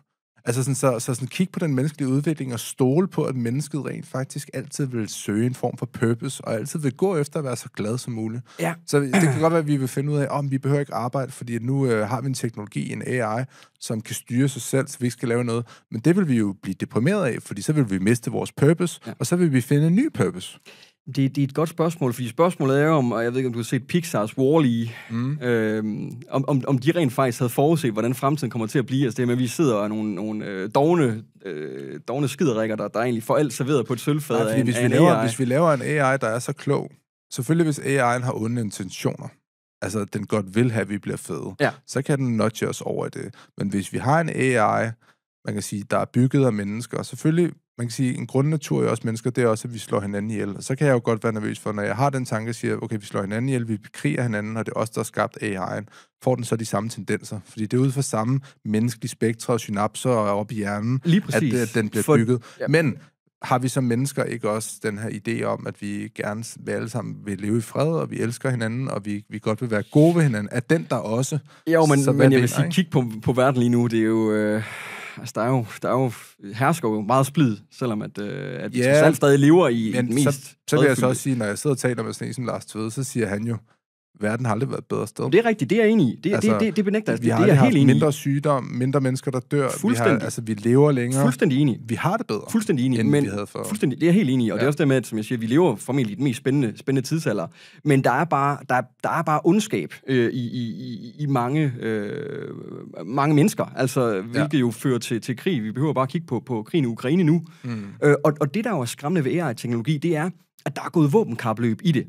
Altså sådan, så, så sådan, kig på den menneskelige udvikling og stole på, at mennesket rent faktisk altid vil søge en form for purpose, og altid vil gå efter at være så glad som muligt. Ja. Så det kan godt være, at vi vil finde ud af, om oh, vi behøver ikke arbejde, fordi nu øh, har vi en teknologi, en AI, som kan styre sig selv, så vi ikke skal lave noget. Men det vil vi jo blive deprimeret af, fordi så vil vi miste vores purpose, ja. og så vil vi finde en ny purpose. Det, det er et godt spørgsmål, fordi spørgsmålet er om, og jeg ved ikke, om du har set Pixar's Wall-E, mm. øhm, om, om, om de rent faktisk havde forudset, hvordan fremtiden kommer til at blive. Altså det med, at vi sidder og er nogle, nogle øh, dogne, øh, dogne skiderikker, der, der egentlig får alt serveret på et sølvfad Nej, af en, hvis, vi en laver, AI. hvis vi laver en AI, der er så klog, selvfølgelig hvis AI'en har onde intentioner, altså den godt vil have, at vi bliver fede, ja. så kan den nudge os over i det. Men hvis vi har en AI, man kan sige, der er bygget af mennesker, og selvfølgelig man kan sige, en grundnatur i os mennesker, det er også, at vi slår hinanden ihjel. Og så kan jeg jo godt være nervøs for, når jeg har den tanke, at siger, okay, vi slår hinanden ihjel, vi bekriger hinanden, og det er os, der har skabt AI'en, får den så de samme tendenser. Fordi det er ud fra samme menneskelige spektre og synapser og op i hjernen, Lige præcis. at, at den bliver for... bygget. Ja. Men har vi som mennesker ikke også den her idé om, at vi gerne vil alle sammen vil leve i fred, og vi elsker hinanden, og vi, vi godt vil være gode ved hinanden? Er den der også? Jo, men, så, men jeg vil sige, kig på, på verden lige nu, det er jo... Øh altså, der er jo, der er jo hersker jo meget splid, selvom at, øh, at vi yeah, stadig lever i, men den mest... Så, så vil jeg så også sige, når jeg sidder og taler med sådan en som Lars Tvede, så siger han jo, verden har aldrig været et bedre sted. Det er rigtigt, det er jeg enig i. Det, altså, det, det, det benægter jeg. Vi har det, er helt enig mindre sygdom, mindre mennesker, der dør. Fuldstændig. Vi, har, altså, vi lever længere. Fuldstændig enig. Vi har det bedre, Fuldstændig enig. end men, vi havde før. Fuldstændig, det er jeg helt enig i. Og ja. det er også det med, at, som jeg siger, vi lever formentlig i den mest spændende, spændende tidsalder. Men der er bare, der, der er bare ondskab øh, i, i, i mange, øh, mange mennesker, altså, hvilket ja. jo fører til, til krig. Vi behøver bare kigge på, på krigen i Ukraine nu. Mm. Øh, og, og det, der jo er skræmmende ved AI-teknologi, det er, at der er gået våbenkapløb i det.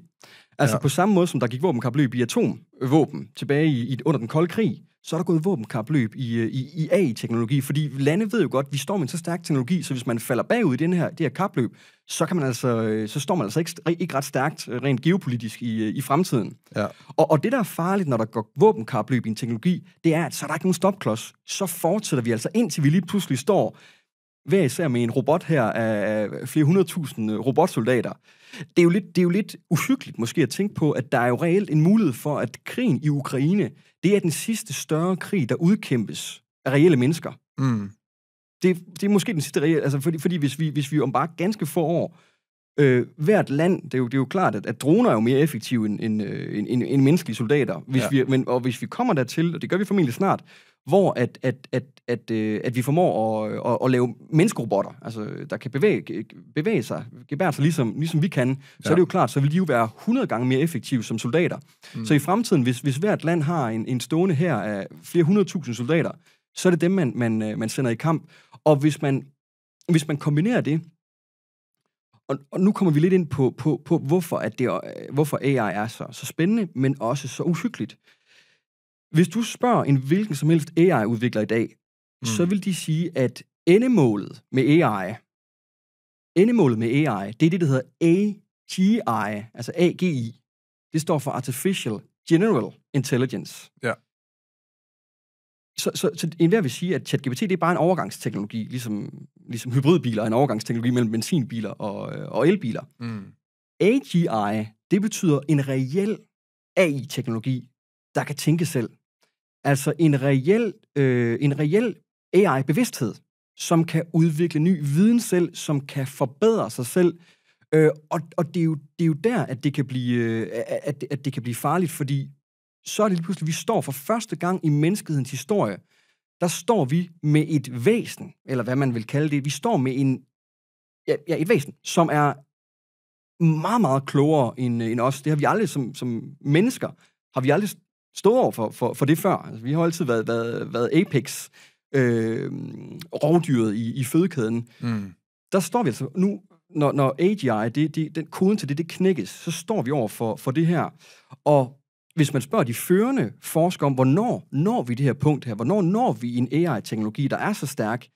Altså ja. på samme måde, som der gik våbenkapløb i atomvåben tilbage i, i, under den kolde krig, så er der gået våbenkapløb i, øh, i, i AI-teknologi, fordi lande ved jo godt, at vi står med en så stærk teknologi, så hvis man falder bagud i den her, det her kapløb, så, kan man altså, øh, så står man altså ikke, ikke ret stærkt øh, rent geopolitisk i, i fremtiden. Ja. Og, og det, der er farligt, når der går våbenkapløb i en teknologi, det er, at så er der ikke nogen stopklods. Så fortsætter vi altså, indtil vi lige pludselig står hver især med en robot her af flere hundredtusinde robotsoldater, det er, jo lidt, det er jo lidt uhyggeligt måske at tænke på, at der er jo reelt en mulighed for, at krigen i Ukraine, det er den sidste større krig, der udkæmpes af reelle mennesker. Mm. Det, det er måske den sidste reelle, altså fordi, fordi hvis, vi, hvis vi om bare ganske få år øh, hvert land, det er, jo, det er jo klart, at, at droner er jo mere effektive end, end, øh, end, end, end menneskelige soldater. Hvis ja. vi, men, og hvis vi kommer dertil, og det gør vi formentlig snart, hvor at, at, at, at, øh, at vi formår at, øh, at, at lave menneskerobotter, altså, der kan bevæge, bevæge sig, gebære sig ligesom, ligesom vi kan, så ja. er det jo klart, så vil de jo være 100 gange mere effektive som soldater. Mm. Så i fremtiden, hvis, hvis hvert land har en, en stående her af flere hundredtusind soldater, så er det dem, man, man, øh, man sender i kamp. Og hvis man, hvis man kombinerer det og, og nu kommer vi lidt ind på, på, på hvorfor, at det, hvorfor AI er så, så spændende, men også så uhyggeligt. Hvis du spørger en hvilken som helst AI-udvikler i dag, mm. så vil de sige, at endemålet med AI, endemålet med AI, det er det, der hedder AGI, altså AGI. Det står for Artificial General Intelligence. Ja så, så, så enhver vil sige, at ChatGPT det er bare en overgangsteknologi, ligesom, ligesom hybridbiler er en overgangsteknologi mellem benzinbiler og, øh, og elbiler. Mm. AGI, det betyder en reel AI-teknologi, der kan tænke selv. Altså en reel, øh, en reel AI-bevidsthed, som kan udvikle ny viden selv, som kan forbedre sig selv. Øh, og og det, er jo, det er jo der, at det kan blive, øh, at, at det kan blive farligt, fordi så er det lige pludselig, vi står for første gang i menneskehedens historie, der står vi med et væsen, eller hvad man vil kalde det. Vi står med en, ja, ja, et væsen, som er meget, meget klogere end, end os. Det har vi aldrig som, som mennesker, har vi aldrig stået over for, for, for det før. Altså, vi har altid været, været, været apex, øh, rovdyret i, i fødekæden. Mm. Der står vi altså nu, når, når AGI, det, det, den koden til det, det knækkes, så står vi over for, for det her. Og hvis man spørger de førende forskere om, hvornår når vi det her punkt her, hvornår når vi en AI-teknologi, der er så stærk,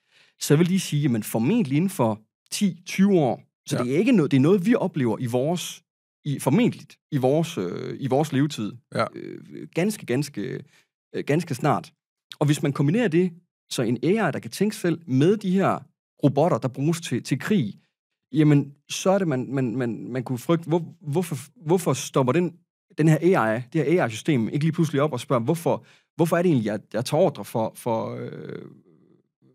så vil de sige, men formentlig inden for 10-20 år. Så ja. det er ikke noget, det er noget, vi oplever i vores, i, formentlig i vores, øh, i vores levetid. Ja. Øh, ganske, ganske, øh, ganske snart. Og hvis man kombinerer det, så en AI, der kan tænke selv, med de her robotter, der bruges til, til krig, jamen, så er det, man, man, man, man kunne frygte, hvor, hvorfor, hvorfor stopper den den her AI, det her AI-system, ikke lige pludselig op og spørger, hvorfor, hvorfor er det egentlig, jeg, jeg tager ordre for, for, øh,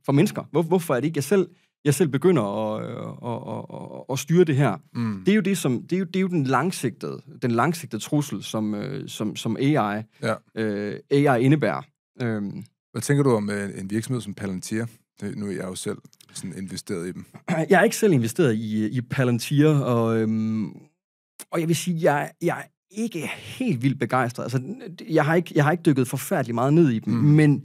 for mennesker? Hvor, hvorfor er det ikke, jeg selv, jeg selv begynder at, øh, at, at, at, at styre det her? Mm. Det er jo det, som, det er jo, det er jo den langsigtede, den langsigtede trussel, som, øh, som, som AI, ja. øh, AI indebærer. Øhm. Hvad tænker du om øh, en virksomhed som Palantir? Det, nu er jeg jo selv sådan investeret i dem. Jeg er ikke selv investeret i, i Palantir, og, øhm, og jeg vil sige, jeg, jeg ikke er helt vildt begejstret. Altså, jeg har ikke, jeg har ikke dykket forfærdelig meget ned i dem, mm. men,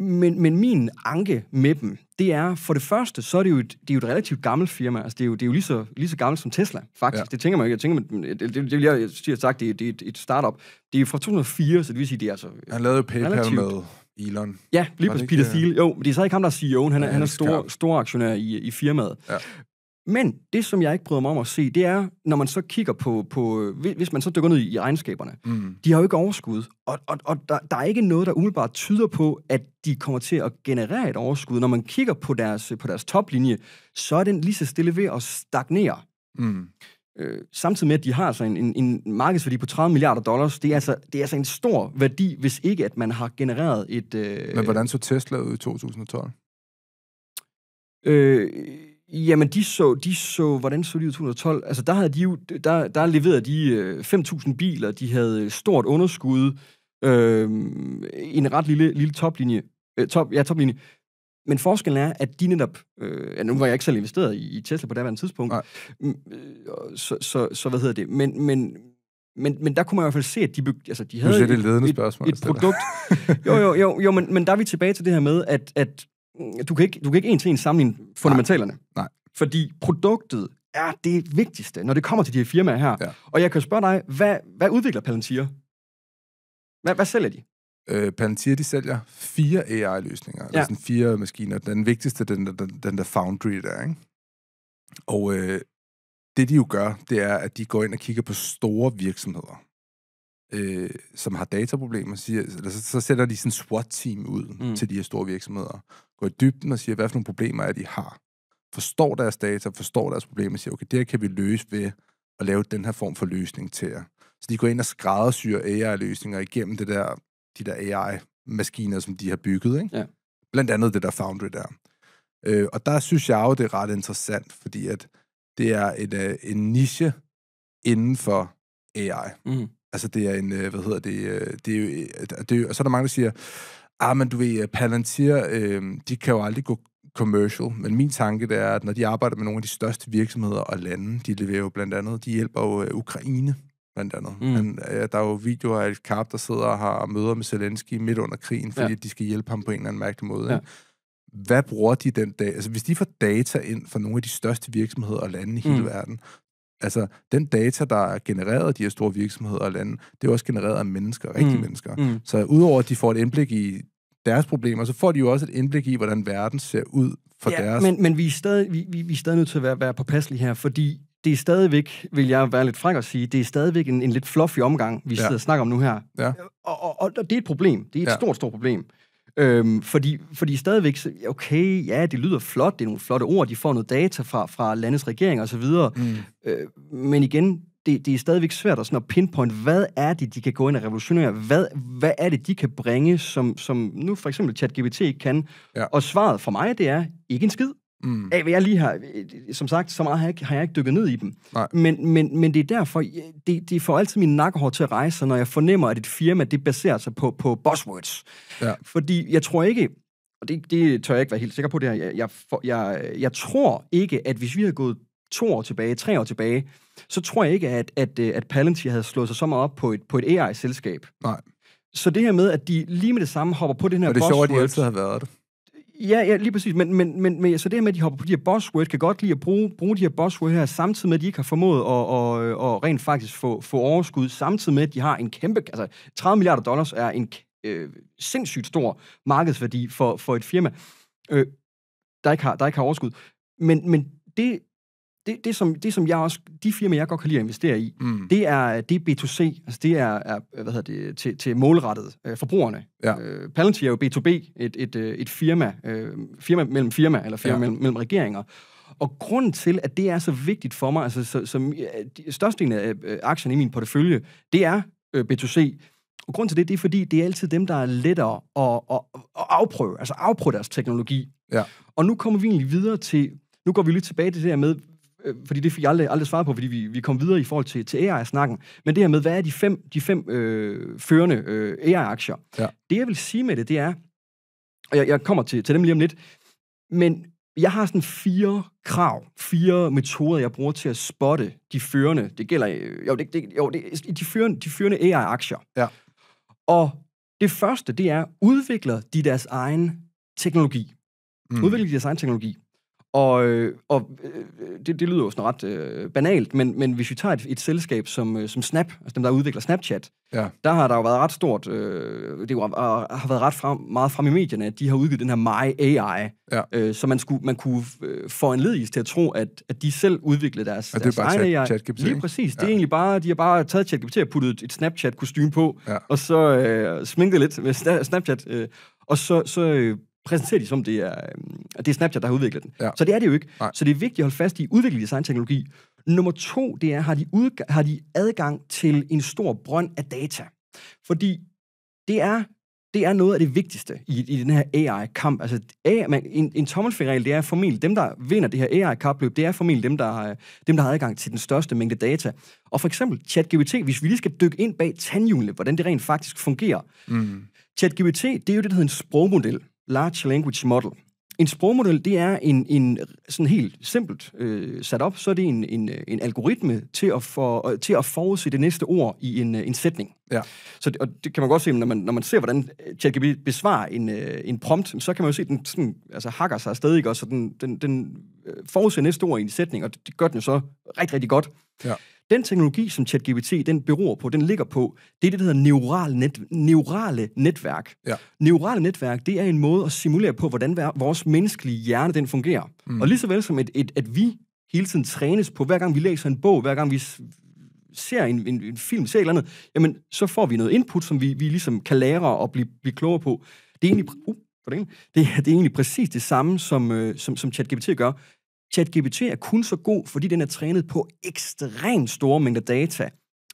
men, men min anke med dem, det er, for det første, så er det jo et, det er jo et relativt gammelt firma. Altså, det er jo, det er jo lige, så, lige så gammelt som Tesla, faktisk. Ja. Det tænker man ikke. Jeg tænker, man, det, det, det, jeg sige, sagt, det, det er et, et startup. Det er fra 2004, så det vil sige, det er altså... Han lavede PayPal relativt... med Elon. Ja, lige præcis Peter Thiel. Jo, men det er så ikke ham, der er CEO'en. Han er, ja, han er stor, stor aktionær i, i firmaet. Ja. Men det, som jeg ikke bryder mig om at se, det er, når man så kigger på, på hvis man så dykker ned i, regnskaberne, mm. de har jo ikke overskud, og, og, og der, der er ikke noget, der umiddelbart tyder på, at de kommer til at generere et overskud. Når man kigger på deres, på deres toplinje, så er den lige så stille ved at stagnere. Mm. Øh, samtidig med, at de har altså en, en, en markedsværdi på 30 milliarder dollars, det er, altså, det er altså en stor værdi, hvis ikke at man har genereret et... Øh, Men hvordan så Tesla ud i 2012? Øh, Jamen, de så, de så, hvordan så de ud 2012? Altså, der, havde de der, der leverede de 5.000 øh, biler, de havde øh, stort underskud, øh, en ret lille, lille toplinje, øh, top, ja, toplinje. Men forskellen er, at de netop... Øh, ja, nu var jeg ikke selv investeret i, i Tesla på daværende tidspunkt. Nej. Mm, øh, så, så, så, hvad hedder det? Men, men, men, men der kunne man i hvert fald se, at de, byg, altså, de havde... Du siger, det ledende et, spørgsmål. Et, et produkt... Jo, jo, jo, jo men, [laughs] men der er vi tilbage til det her med, at, at Mm, du kan ikke, du kan ikke en til en sammenligne fundamentalerne. Nej. Nej. Fordi produktet er det vigtigste, når det kommer til de her firmaer her. Ja. Og jeg kan spørge dig, hvad, hvad udvikler Palantir? Hvad, hvad sælger de? Øh, Palantir, de sælger fire AI-løsninger, ja. Altså fire maskiner. Den vigtigste, den, den, den der Foundry der, ikke? Og øh, det, de jo gør, det er, at de går ind og kigger på store virksomheder, øh, som har dataproblemer. Siger, så, så sætter de sådan SWAT-team ud mm. til de her store virksomheder, går i dybden og siger, hvad for nogle problemer er de har. Forstår deres data, forstår deres problemer og siger, okay, det her kan vi løse ved at lave den her form for løsning til jer. Så de går ind og skræddersyrer AI-løsninger igennem det der, de der AI-maskiner, som de har bygget. Ikke? Ja. Blandt andet det der Foundry der. Øh, og der synes jeg jo, det er ret interessant, fordi at det er et, øh, en niche inden for AI. Mm. Altså det er en, øh, hvad hedder det, øh, det er jo, øh, det er, og så er der mange, der siger, ah, men du ved, øh, Palantir, øh, de kan jo aldrig gå commercial, men min tanke det er, at når de arbejder med nogle af de største virksomheder og lande, de leverer jo blandt andet, de hjælper jo øh, Ukraine blandt andet. Mm. Men, øh, der er jo videoer af et karp, der sidder og har møder med Zelensky midt under krigen, fordi ja. de skal hjælpe ham på en eller anden mærkelig måde. Ja. Hvad bruger de den dag? Altså, hvis de får data ind fra nogle af de største virksomheder og lande i hele mm. verden, altså, den data, der er genereret af de her store virksomheder og lande, det er også genereret af mennesker, rigtige mm. mennesker. Mm. Så udover at de får et indblik i deres problemer, så får de jo også et indblik i, hvordan verden ser ud for ja, deres... men, men vi, er stadig, vi, vi, vi er stadig nødt til at være, være påpasselige her, fordi det er stadigvæk, vil jeg være lidt fræk at sige, det er stadigvæk en, en lidt fluffy omgang, vi ja. sidder og snakker om nu her. Ja. Og, og, og det er et problem. Det er et ja. stort, stort problem. Øhm, fordi, fordi stadigvæk, okay, ja, det lyder flot, det er nogle flotte ord, de får noget data fra, fra landets regering osv., mm. øh, men igen, det, det er stadigvæk svært at, sådan at pinpoint, hvad er det, de kan gå ind og revolutionere? Hvad, hvad er det, de kan bringe, som, som nu for eksempel ChatGPT kan? Ja. Og svaret for mig, det er ikke en skid. Mm. Af hvad jeg lige har, som sagt, så meget har jeg ikke, har jeg ikke dykket ned i dem. Men, men, men det er derfor, det, det får altid min nakkehår til at rejse, når jeg fornemmer, at et firma, det baserer sig på, på buzzwords. Ja. Fordi jeg tror ikke, og det, det tør jeg ikke være helt sikker på det her, jeg, jeg, jeg, jeg tror ikke, at hvis vi havde gået to år tilbage, tre år tilbage, så tror jeg ikke, at, at, øh, at Palantir havde slået sig så meget op på et, på et AI-selskab. Nej. Så det her med, at de lige med det samme hopper på den her Og det er sjovt, at de altid har været det. Ja, ja, lige præcis. Men, men, men, men så det her med, at de hopper på de her buzzwords, kan godt lide at bruge, bruge de her buzzwords her, samtidig med, at de ikke har formået at, at, at rent faktisk få, få overskud, samtidig med, at de har en kæmpe... Altså, 30 milliarder dollars er en øh, sindssygt stor markedsværdi for, for et firma, øh, der, ikke har, der ikke har overskud. Men, men det det, det, som, det, som jeg også, de firmaer, jeg godt kan lide at investere i, mm. det, er, det er B2C, altså det er, er hvad hedder det, til, til målrettet øh, forbrugerne. Ja. Øh, Palantir er jo B2B, et, et, øh, et firma, øh, firma mellem firma, eller firma ja. mellem, mellem regeringer. Og grunden til, at det er så vigtigt for mig, altså så, som de, størstedelen af øh, aktierne i min portefølje, det er øh, B2C. Og grunden til det, det er fordi, det er altid dem, der er lettere at, at, at afprøve, altså afprøve deres teknologi. Ja. Og nu kommer vi egentlig videre til, nu går vi lidt tilbage til det der med, øh, fordi det fik jeg aldrig, aldrig svaret på, fordi vi, vi kom videre i forhold til, til AI-snakken, men det her med, hvad er de fem, de fem øh, førende øh, AI-aktier? Ja. Det, jeg vil sige med det, det er, og jeg, jeg kommer til, til dem lige om lidt, men jeg har sådan fire krav, fire metoder, jeg bruger til at spotte de førende, det gælder, øh, jo, det, det, jo det, de, førende, de førende AI-aktier. Ja. Og det første, det er, udvikler de deres egen teknologi? Mm. Udvikler de deres egen teknologi? Og, øh, og øh, det, det lyder jo sådan ret øh, banalt, men, men hvis vi tager et, et selskab som, øh, som Snap, altså dem, der udvikler Snapchat, ja. der har der jo været ret stort, øh, det jo, har, øh, har været ret frem, meget frem i medierne, at de har udgivet den her My AI, ja. øh, så man, skulle, man kunne få en ledig til at tro, at, at de selv udviklede deres, ja, det er deres bare egen chat, AI. Chat Lige præcis. Ja. Det er egentlig bare, de har bare taget ChatGPT og puttet et Snapchat-kostume på, ja. og så øh, sminket lidt med Snapchat, øh, og så, så øh, præsenterer de som, det er, øhm, det er Snapchat, der har udviklet den. Ja. Så det er det jo ikke. Nej. Så det er vigtigt at holde fast i at udvikle design-teknologi. Nummer to, det er, har de, har de adgang til en stor brønd af data? Fordi det er, det er noget af det vigtigste i, i den her AI-kamp. Altså, AI, man, en, en tommelfingerregel, det er formentlig, dem, der vinder det her AI-kapløb, det er formentlig dem der, øh, dem, der har adgang til den største mængde data. Og for eksempel ChatGPT, hvis vi lige skal dykke ind bag tandhjulene, hvordan det rent faktisk fungerer. Mm. ChatGPT, det er jo det, der hedder en sprogmodel. Large Language Model. En sprogmodel, det er en, en sådan helt simpelt øh, sat op, så er det en, en, en algoritme til at, for, øh, til at forudse det næste ord i en, øh, en sætning. Ja. Så det, og det kan man godt se, når man, når man ser, hvordan ChatGPT besvarer en, øh, en prompt, så kan man jo se, at den sådan, altså, hakker sig stadig, ikke? og så den, den, den forudser næste ord i en sætning, og det gør den jo så rigtig, rigtig godt. Ja. Den teknologi, som ChatGPT den beror på, den ligger på, det er det, der hedder neural net, neurale netværk. Ja. Neurale netværk, det er en måde at simulere på, hvordan vores menneskelige hjerne den fungerer. Mm. Og lige så vel som et, et, at vi hele tiden trænes på, hver gang vi læser en bog, hver gang vi ser en, en, en film, ser et eller andet, jamen, så får vi noget input, som vi, vi ligesom kan lære og blive, blive klogere på. Det er egentlig... Uh, for det, det, er, det er egentlig præcis det samme, som, øh, som, som ChatGPT gør. ChatGPT er kun så god, fordi den er trænet på ekstremt store mængder data.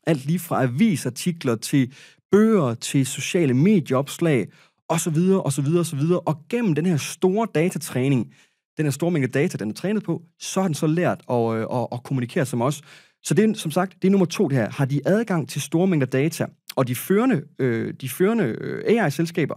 Alt lige fra avisartikler til bøger til sociale medieopslag osv. osv. osv. Og gennem den her store datatræning, den her store mængde data, den er trænet på, så har den så lært at, øh, at, at kommunikere som os. Så det er, som sagt, det er nummer to det her. Har de adgang til store mængder data, og de førende, øh, de førende øh, AI-selskaber,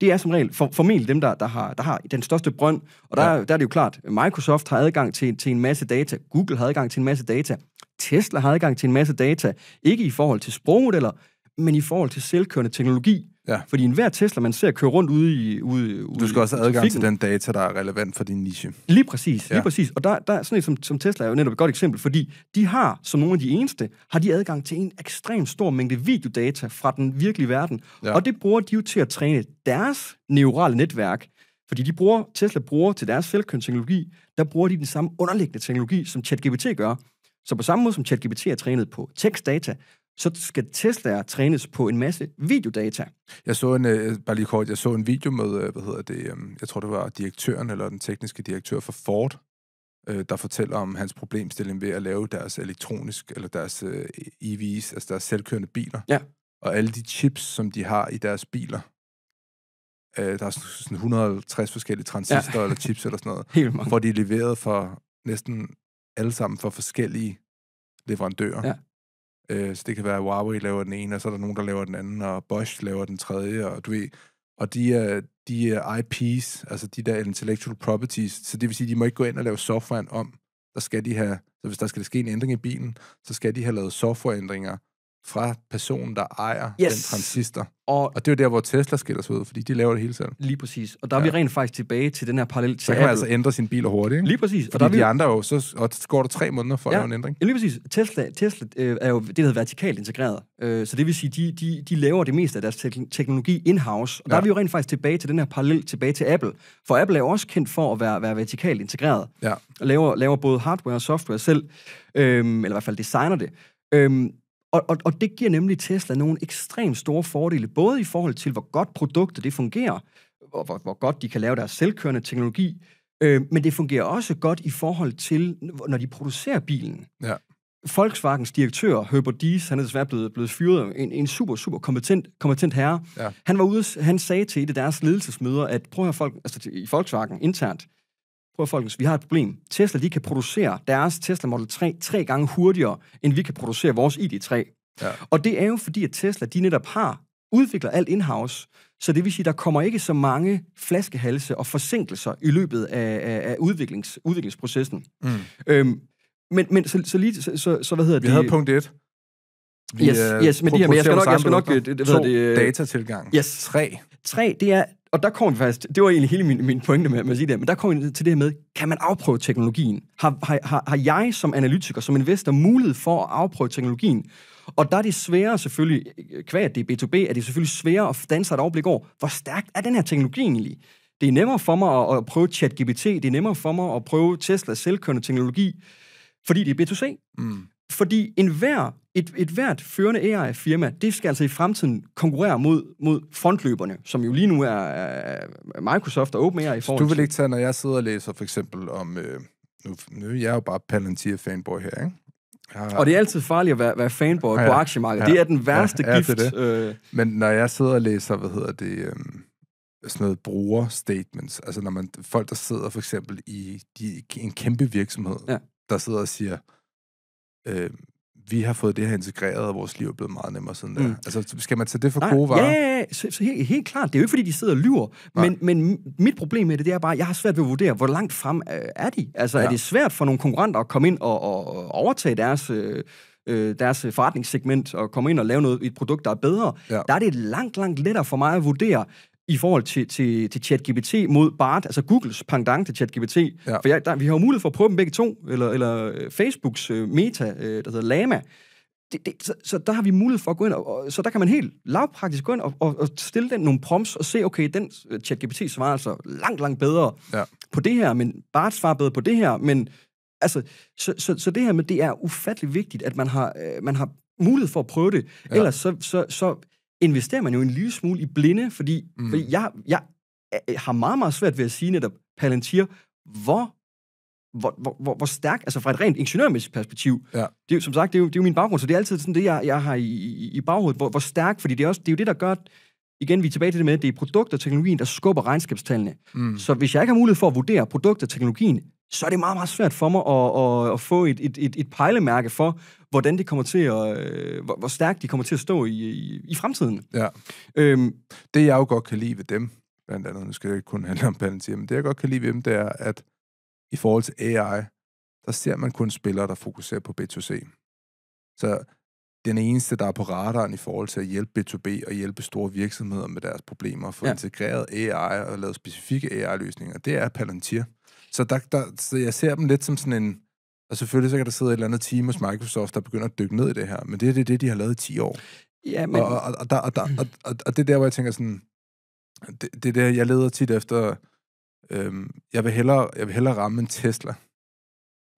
det er som regel for, formentlig dem, der, der, har, der har den største brønd. Og der, ja. der er det jo klart, Microsoft har adgang til, til en masse data, Google har adgang til en masse data, Tesla har adgang til en masse data, ikke i forhold til sprogmodeller, men i forhold til selvkørende teknologi. Ja. Fordi enhver Tesla, man ser køre rundt ude i ude, ude Du skal også have adgang trafikken. til den data, der er relevant for din niche. Lige præcis, ja. lige præcis. Og der, der er sådan et som, som Tesla er jo netop et godt eksempel, fordi de har, som nogle af de eneste, har de adgang til en ekstrem stor mængde videodata fra den virkelige verden. Ja. Og det bruger de jo til at træne deres neurale netværk, fordi de bruger, Tesla bruger til deres teknologi, der bruger de den samme underliggende teknologi, som ChatGPT gør. Så på samme måde som ChatGPT er trænet på tekstdata, så skal Teslaer trænes på en masse videodata. Jeg så en, øh, bare lige kort, jeg så en video med, øh, hvad hedder det, øhm, jeg tror det var direktøren eller den tekniske direktør for Ford, øh, der fortæller om hans problemstilling ved at lave deres elektronisk, eller deres EV's, altså deres selvkørende biler. Ja. Og alle de chips, som de har i deres biler, der er sådan 150 forskellige transistorer ja. eller chips eller sådan noget, [laughs] Helt mange. hvor de er leveret for næsten alle sammen for forskellige leverandører. Ja. Øh, så det kan være, at Huawei laver den ene, og så er der nogen, der laver den anden, og Bosch laver den tredje, og du ved... Og de er, de er IP's, altså de der intellectual properties, så det vil sige, at de må ikke gå ind og lave softwaren om. Der skal de have, så hvis der skal ske en ændring i bilen, så skal de have lavet softwareændringer, fra personen, der ejer yes. den transistor. Og, og det er jo der, hvor Tesla skiller sig ud, fordi de laver det hele selv. Lige præcis. Og der er ja. vi rent faktisk tilbage til den her parallel til Så kan man altså ændre sin bil hurtigt, ikke? Lige præcis. Fordi og der de vi... andre jo, så og går der tre måneder for ja. at lave en ændring. Ja, lige præcis. Tesla, Tesla øh, er jo det, der hedder vertikalt integreret. Øh, så det vil sige, de, de, de laver det meste af deres te- teknologi in-house. Og der ja. er vi jo rent faktisk tilbage til den her parallel tilbage til Apple. For Apple er jo også kendt for at være, være vertikalt integreret. Ja. Og laver, laver både hardware og software selv. Øh, eller i hvert fald designer det. Øh, og, og, og det giver nemlig Tesla nogle ekstremt store fordele, både i forhold til, hvor godt produktet det fungerer, hvor, hvor, hvor godt de kan lave deres selvkørende teknologi, øh, men det fungerer også godt i forhold til, når de producerer bilen. Ja. Volkswagens direktør, Herbert Dies, han er desværre blevet, blevet fyret, en, en super, super kompetent, kompetent herre. Ja. Han, var ude, han sagde til et af deres ledelsesmøder, at prøv at høre folk, altså til, i Volkswagen internt, på, folkens, vi har et problem. Tesla, de kan producere deres Tesla Model 3 tre gange hurtigere, end vi kan producere vores ID3. Ja. Og det er jo fordi, at Tesla, de netop har udvikler alt in-house, så det vil sige, at der kommer ikke så mange flaskehalse og forsinkelser i løbet af, af, af udviklings, udviklingsprocessen. Mm. Øhm, men, men så, så lige, så, så, så hvad hedder det? Vi havde punkt 1. yes, øh, yes, men, de her, men jeg skal nok, jeg skal nok øh, det, hvad det, øh, datatilgang. Yes. Tre. Tre, det er, og der kommer vi faktisk, det var egentlig hele min, min pointe med, med at sige det, men der kommer vi til det her med, kan man afprøve teknologien? Har, har, har, jeg som analytiker, som investor, mulighed for at afprøve teknologien? Og der er det sværere selvfølgelig, kvad det er B2B, er det selvfølgelig sværere at danse et overblik over, hvor stærkt er den her teknologi egentlig? Det er nemmere for mig at, at prøve ChatGPT, det er nemmere for mig at prøve Teslas selvkørende teknologi, fordi det er B2C. Mm. Fordi enhver, et, et hvert førende AI-firma, det skal altså i fremtiden konkurrere mod, mod frontløberne, som jo lige nu er, er Microsoft og OpenAI i forhold til. du vil ikke tage, når jeg sidder og læser for eksempel om... Øh, nu, nu jeg er jeg jo bare Palantir-fanboy her, ikke? og det er altid farligt at være, være fanboy ja, på aktiemarkedet. Ja, det er den værste ja, ja, gift. Det Øh. Men når jeg sidder og læser, hvad hedder det, øh, sådan noget bruger-statements, altså når man, folk, der sidder for eksempel i de, en kæmpe virksomhed, ja. der sidder og siger, øh, vi har fået det her integreret, og vores liv er blevet meget nemmere sådan der. Mm. Altså, skal man tage det for Nej, gode varer? Ja, ja, ja. Så, så helt, helt klart. Det er jo ikke, fordi de sidder og lyver. Men, men mit problem med det, det er bare, at jeg har svært ved at vurdere, hvor langt frem øh, er de? Altså, ja. er det svært for nogle konkurrenter at komme ind og, og overtage deres... Øh, øh, deres forretningssegment og komme ind og lave noget, et produkt, der er bedre, ja. der er det langt, langt lettere for mig at vurdere, i forhold til, til, til ChatGPT mod BART, altså Googles pendant til ChatGPT. Ja. For jeg, der, vi har jo mulighed for at prøve dem begge to, eller, eller øh, Facebooks øh, meta, øh, der hedder Lama. Det, det, så, så der har vi mulighed for at gå ind, og, og så der kan man helt lavpraktisk gå ind og, og, og stille den nogle prompts og se, okay, den øh, ChatGPT svarer altså langt, langt bedre ja. på det her, men BART svarer bedre på det her, men altså, så, så, så det her med, det er ufattelig vigtigt, at man har, øh, man har mulighed for at prøve det. Ja. Ellers så, så, så investerer man jo en lille smule i blinde, fordi, mm. fordi jeg, jeg, har meget, meget svært ved at sige netop Palantir, hvor hvor, hvor, hvor, hvor stærk, altså fra et rent ingeniørmæssigt perspektiv, ja. det er jo, som sagt, det er, jo, det er jo min baggrund, så det er altid sådan det, jeg, jeg har i, i baghovedet, hvor, hvor stærk, fordi det er, også, det er jo det, der gør, igen, vi er tilbage til det med, at det er produkter og teknologien, der skubber regnskabstallene. Mm. Så hvis jeg ikke har mulighed for at vurdere produkter og teknologien, så er det meget, meget svært for mig at, at, at få et, et, et, et pejlemærke for, hvordan det kommer til at, øh, hvor, hvor stærkt de kommer til at stå i, i, i fremtiden. Ja. Øhm, det jeg jo godt kan lide ved dem, blandt andet, nu skal det ikke kun handle om Palantir, men det jeg godt kan lide ved dem, det er, at i forhold til AI, der ser man kun spillere, der fokuserer på B2C. Så den eneste, der er på radaren i forhold til at hjælpe B2B og hjælpe store virksomheder med deres problemer, for ja. integreret AI og lavet specifikke AI-løsninger, det er Palantir. Så, der, der, så jeg ser dem lidt som sådan en... Og selvfølgelig så kan der sidde et eller andet team hos Microsoft, der begynder at dykke ned i det her. Men det, det er det, de har lavet i 10 år. Ja, men... og, og, og, der, og, der, og, og, og det er der, hvor jeg tænker sådan... Det, det er der, jeg leder tit efter... Øhm, jeg, vil hellere, jeg vil hellere ramme en Tesla,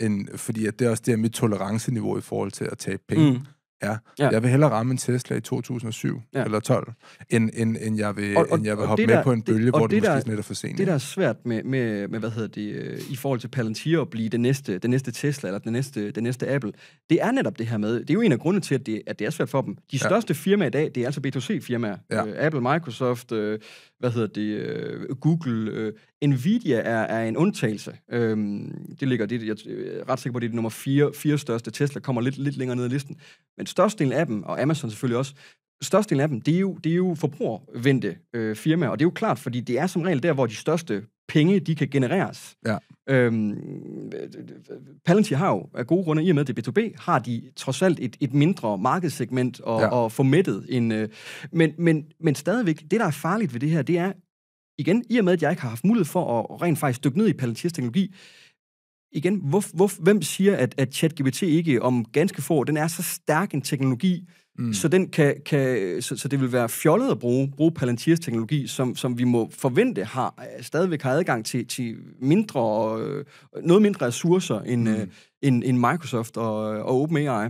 end, fordi at det er også det er mit toleranceniveau i forhold til at tabe penge. Mm. Ja. Ja. Jeg vil hellere ramme en Tesla i 2007 ja. eller 12, end, end, end jeg vil, og, og, end jeg vil hoppe med der, på en bølge, det, hvor det, det måske der, er for sent. Det, der er svært med, med, med hvad hedder det, øh, i forhold til Palantir at blive den næste, den næste Tesla eller den næste, den næste Apple, det er netop det her med, det er jo en af grundene til, at det, at det er svært for dem. De største ja. firmaer i dag, det er altså B2C-firmaer. Ja. Øh, Apple, Microsoft, øh, hvad hedder det, øh, Google. Øh, Nvidia er, er en undtagelse. Øhm, det ligger, det, jeg er øh, ret sikker på, at det er det nummer fire, fire største. Tesla kommer lidt, lidt længere ned i listen. Men størstedelen af dem, og Amazon selvfølgelig også, størstedelen af dem, det er jo, det er jo forbrugervendte øh, firmaer, og det er jo klart, fordi det er som regel der, hvor de største penge, de kan genereres. Ja. Øhm, Palantir har jo af gode grunde, i og med det B2B, har de trods alt et, et mindre markedssegment og, ja. og mættet. En, øh, men, men, men stadigvæk, det der er farligt ved det her, det er, igen, i og med at jeg ikke har haft mulighed for at rent faktisk dykke ned i Palantirs teknologi, igen, hvor, hvor, hvem siger, at, at ChatGPT ikke om ganske få, den er så stærk en teknologi, Mm. Så, den kan, kan, så, så det vil være fjollet at bruge, bruge Palantirs teknologi, som, som vi må forvente har øh, stadigvæk har adgang til, til mindre, øh, noget mindre ressourcer end, mm. øh, end, end Microsoft og, og OpenAI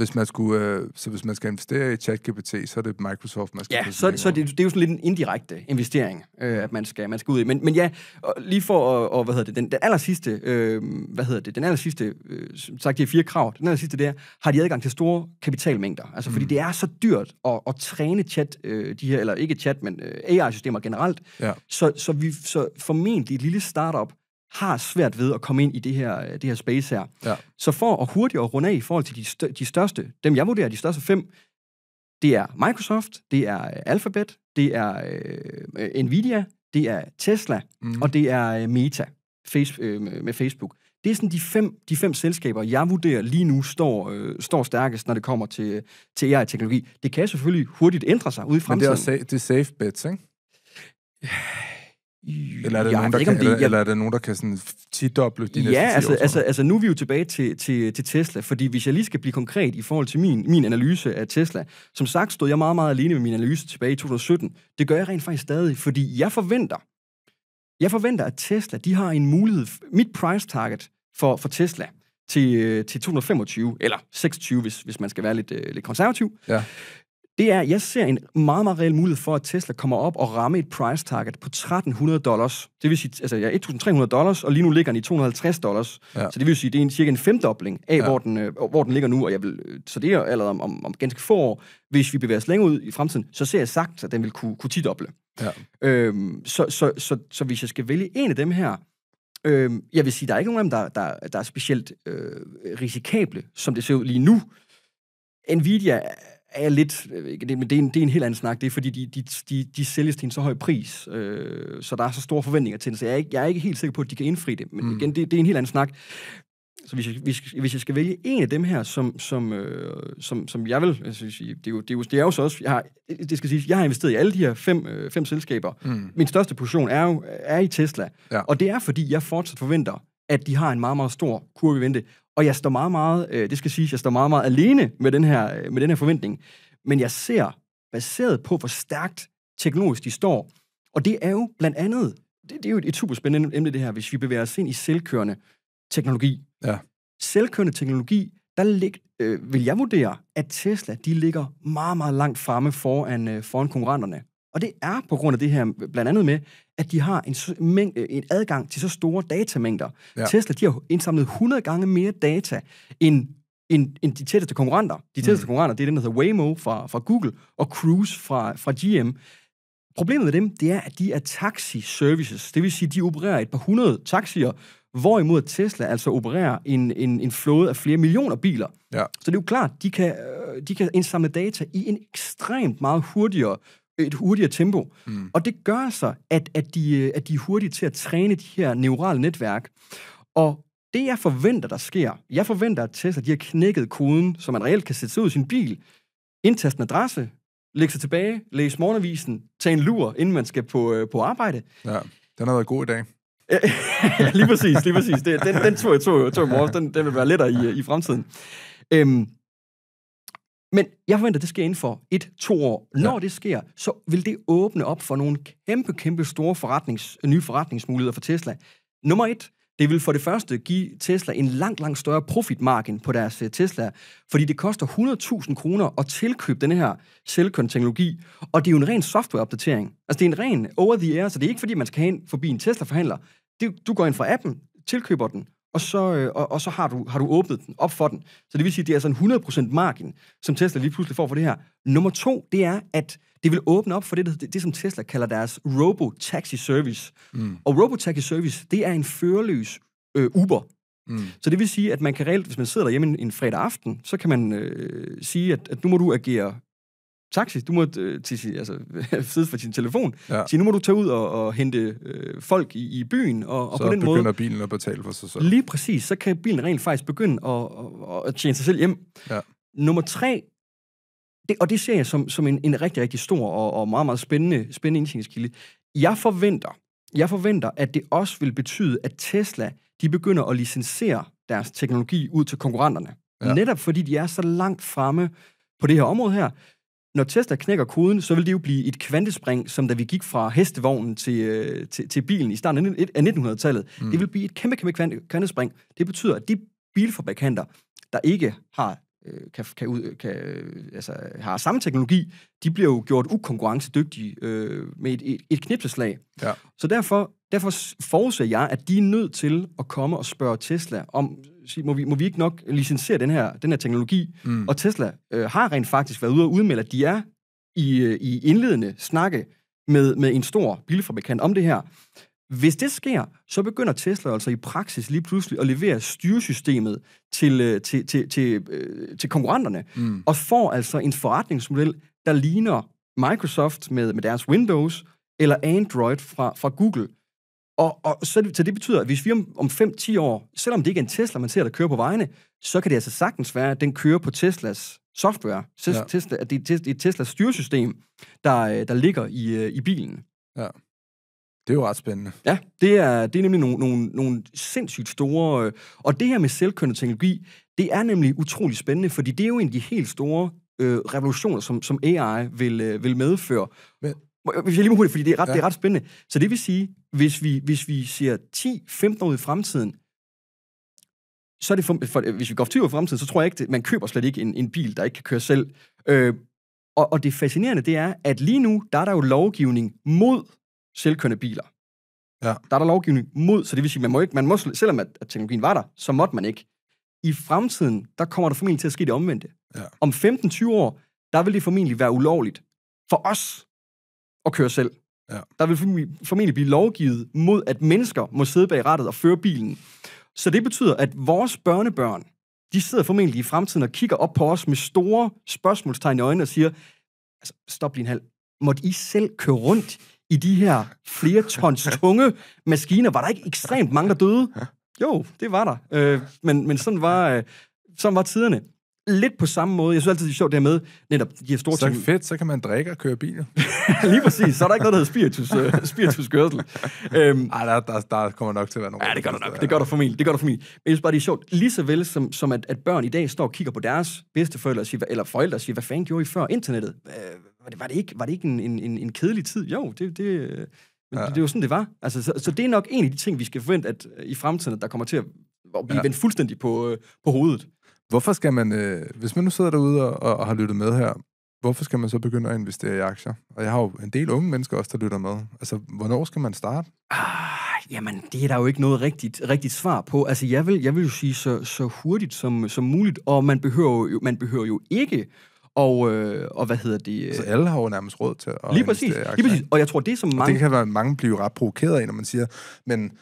hvis man, skulle, øh, så hvis man skal investere i ChatGPT, så er det Microsoft, man skal Ja, så, så det, det er jo sådan lidt en indirekte investering, øh, at man skal, man skal ud i. Men, men ja, og lige for at, og, hvad hedder det, den, den aller sidste, øh, hvad hedder det, den aller sidste, øh, sagt de fire krav, den aller sidste der, har de adgang til store kapitalmængder. Altså, mm. fordi det er så dyrt at, at træne chat, øh, de her, eller ikke chat, men øh, AI-systemer generelt. Ja. Så, så, vi, så formentlig et lille startup har svært ved at komme ind i det her, øh, det her space her. Ja. Så for at hurtigt at runde af i forhold til de, stør- de største, dem jeg vurderer de største fem, det er Microsoft, det er øh, Alphabet, det er øh, Nvidia, det er Tesla, mm. og det er øh, Meta face, øh, med Facebook. Det er sådan de fem, de fem selskaber, jeg vurderer lige nu står, øh, står stærkest, når det kommer til, til AI-teknologi. Det kan selvfølgelig hurtigt ændre sig ude i fremtiden. Men det er også det er safe bets, ikke? Eller er, det jeg nogen, der kan, det, jeg... eller er det nogen, der kan sådan tidoble de ja, næste Ja, altså, altså, altså nu er vi jo tilbage til, til, til Tesla, fordi hvis jeg lige skal blive konkret i forhold til min, min analyse af Tesla, som sagt stod jeg meget, meget alene med min analyse tilbage i 2017. Det gør jeg rent faktisk stadig, fordi jeg forventer, jeg forventer, at Tesla, de har en mulighed, mit price target for, for Tesla til, til 225, eller 26, hvis, hvis man skal være lidt, øh, lidt konservativ, ja det er, jeg ser en meget, meget reel mulighed for, at Tesla kommer op og rammer et price target på 1300 dollars. Det vil sige, altså ja, 1300 dollars, og lige nu ligger den i 250 dollars. Ja. Så det vil sige, det er en, cirka en femdobling af, ja. hvor, den, øh, hvor den ligger nu. Og jeg vil, øh, så det er allerede om, om, om ganske få år, hvis vi bevæger os længere ud i fremtiden, så ser jeg sagt, at den vil kunne, kunne tidoble. Ja. Øhm, så, så, så, så, hvis jeg skal vælge en af dem her, øhm, jeg vil sige, der er ikke nogen af dem, der, der, der er specielt øh, risikable, som det ser ud lige nu. Nvidia er lidt, øh, det, men det er, en, det er en helt anden snak, det er fordi, de, de, de, de sælges til en så høj pris, øh, så der er så store forventninger til den, så jeg er ikke, jeg er ikke helt sikker på, at de kan indfri det, men mm. igen, det, det er en helt anden snak. Så hvis jeg, hvis, hvis jeg skal vælge en af dem her, som, som, øh, som, som jeg vil, jeg synes, det, er jo, det, er jo, det er jo så også, jeg har, det skal sige, jeg har investeret i alle de her fem, øh, fem selskaber. Mm. Min største position er jo er i Tesla, ja. og det er fordi, jeg fortsat forventer, at de har en meget, meget stor kurve i vente. Og jeg står meget, meget, øh, det skal siges, jeg står meget, meget alene med den her, øh, med den her forventning. Men jeg ser, baseret på, hvor stærkt teknologisk de står, og det er jo blandt andet, det, det er jo et, et spændende emne det her, hvis vi bevæger os ind i selvkørende teknologi. Ja. Selvkørende teknologi, der lig, øh, vil jeg vurdere, at Tesla, de ligger meget, meget langt fremme foran, øh, foran konkurrenterne. Og det er på grund af det her, blandt andet med, at de har en, mængde, øh, en adgang til så store datamængder. Ja. Tesla, de har indsamlet 100 gange mere data end end, end de tætteste konkurrenter. De tætteste mm. konkurrenter, det er dem, der hedder Waymo fra, fra Google, og Cruise fra, fra GM. Problemet med dem, det er, at de er taxi-services. Det vil sige, at de opererer et par hundrede taxier, hvorimod Tesla altså opererer en, en, en flåde af flere millioner biler. Ja. Så det er jo klart, de kan, øh, de kan indsamle data i en ekstremt meget hurtigere et hurtigere tempo. Mm. Og det gør så, at, at, de, øh, at de er hurtige til at træne de her neurale netværk. Og det, jeg forventer, der sker, jeg forventer, at Tesla de har knækket koden, så man reelt kan sætte sig ud i sin bil, indtaste en adresse, lægge sig tilbage, læse morgenavisen, tage en lur, inden man skal på, øh, på arbejde. Ja, den har været god i dag. [laughs] lige præcis, lige præcis. Det, den, den tog jeg tog, tog i morges, den, den vil være lettere i, øh, i fremtiden. Øhm, men jeg forventer, det sker inden for et, to år. Når ja. det sker, så vil det åbne op for nogle kæmpe, kæmpe store forretnings, nye forretningsmuligheder for Tesla. Nummer et, det vil for det første give Tesla en langt, langt større profitmargin på deres øh, Tesla, fordi det koster 100.000 kroner at tilkøbe den her selvkørende teknologi og det er jo en ren softwareopdatering. Altså, det er en ren over-the-air, så det er ikke, fordi man skal have ind forbi en Tesla-forhandler. du går ind fra appen, tilkøber den, og så, øh, og, og så har, du, har du åbnet den op for den. Så det vil sige, at det er altså en 100% margin, som Tesla lige pludselig får for det her. Nummer to, det er, at det vil åbne op for det, det, det som Tesla kalder deres robo-taxi service. Mm. Og robo-taxi service, det er en førerløs øh, Uber. Mm. Så det vil sige, at man kan reelt, hvis man sidder derhjemme en, en fredag aften, så kan man øh, sige, at, at nu må du agere taxi, du må øh, altså, [laughs] sidde for din telefon, ja. sige, nu må du tage ud og, og hente øh, folk i, i byen, og, og så på den måde... Så begynder bilen at betale for sig selv. Lige præcis, så kan bilen rent faktisk begynde at, at, at tjene sig selv hjem. Ja. Nummer tre, det, og det ser jeg som, som en, en rigtig, rigtig stor og, og meget, meget spændende, spændende indtjeningskilde. Jeg forventer, jeg forventer, at det også vil betyde, at Tesla, de begynder at licensere deres teknologi ud til konkurrenterne. Ja. Netop fordi de er så langt fremme på det her område her, når Tesla knækker koden, så vil det jo blive et kvantespring, som da vi gik fra hestevognen til, øh, til, til bilen i starten af 1900-tallet. Mm. Det vil blive et kæmpe, kæmpe kvantespring. Det betyder, at de bilfabrikanter, der ikke har øh, kan, kan, kan, øh, altså, har samme teknologi, de bliver jo gjort ukonkurrencedygtige øh, med et, et, et knipseslag. Ja. Så derfor, derfor forudser jeg, at de er nødt til at komme og spørge Tesla om sige, må vi, må vi ikke nok licensere den her, den her teknologi? Mm. Og Tesla øh, har rent faktisk været ude og udmelde, at de er i, øh, i indledende snakke med, med en stor bilfabrikant om det her. Hvis det sker, så begynder Tesla altså i praksis lige pludselig at levere styresystemet til, øh, til, til, til, øh, til konkurrenterne, mm. og får altså en forretningsmodel, der ligner Microsoft med, med deres Windows, eller Android fra, fra Google. Og, og så, så det betyder, at hvis vi om, om 5-10 år, selvom det ikke er en Tesla, man ser, der kører på vejene, så kan det altså sagtens være, at den kører på Teslas software. Tes, ja. Tesla, at det er et Teslas styresystem, der, øh, der ligger i, øh, i bilen. Ja. Det er jo ret spændende. Ja, det er, det er nemlig nogle, nogle, nogle sindssygt store... Øh, og det her med selvkørende teknologi, det er nemlig utrolig spændende, fordi det er jo en af de helt store øh, revolutioner, som, som AI vil, øh, vil medføre. Men, hvis jeg lige må hurtigt, fordi det er ret, ja. det er ret spændende. Så det vil sige, hvis vi, hvis vi ser 10-15 år ud i fremtiden, så er det for, for, hvis vi går 20 år i fremtiden, så tror jeg ikke, at man køber slet ikke en, en bil, der ikke kan køre selv. Øh, og, og det fascinerende, det er, at lige nu, der er der jo lovgivning mod selvkørende biler. Ja. Der er der lovgivning mod, så det vil sige, man må ikke, man må, selvom at, at teknologien var der, så måtte man ikke. I fremtiden, der kommer der formentlig til at ske det omvendte. Ja. Om 15-20 år, der vil det formentlig være ulovligt for os at køre selv. Ja. Der vil formentlig blive lovgivet mod, at mennesker må sidde bag rattet og føre bilen. Så det betyder, at vores børnebørn, de sidder formentlig i fremtiden og kigger op på os med store spørgsmålstegn i øjnene og siger, altså, stop lige en halv. Måtte I selv køre rundt i de her flere tons [laughs] tunge maskiner? Var der ikke ekstremt mange, der døde? Jo, det var der. Øh, men, men sådan, var, øh, sådan var tiderne lidt på samme måde. Jeg synes altid, det er sjovt der med, netop de her store så ting. Så fedt, så kan man drikke og køre biler. [laughs] Lige præcis. Så er der ikke noget, der hedder spiritus, øh, uh, [laughs] spirituskørsel. um, øhm, Ej, der, der, der, kommer nok til at være nogen. Ja, det gør der nok. Det gør der formentlig. Det gør der formentlig. Men jeg synes bare, det er sjovt. Lige så vel som, som at, at børn i dag står og kigger på deres bedsteforældre siger, eller forældre og siger, hvad fanden gjorde I før internettet? Øh, var, det, var, det ikke, var det ikke en, en, en, en kedelig tid? Jo, det, det, øh, men ja. det, det var sådan, det var. Altså, så, så det er nok en af de ting, vi skal forvente, at i fremtiden, at der kommer til at blive ja. vendt fuldstændig på, øh, på hovedet. Hvorfor skal man, øh, hvis man nu sidder derude og, og, og har lyttet med her, hvorfor skal man så begynde at investere i aktier? Og jeg har jo en del unge mennesker også, der lytter med. Altså, hvornår skal man starte? Ah, jamen, det er der jo ikke noget rigtigt, rigtigt svar på. Altså, jeg vil, jeg vil jo sige så, så hurtigt som, som muligt, og man behøver jo, man behøver jo ikke og, øh, og hvad hedder det? Øh... Så altså, alle har jo nærmest råd til at lige præcis, lige præcis. Og jeg tror, det som mange... Og det kan være, mange bliver ret provokeret af, når man siger, men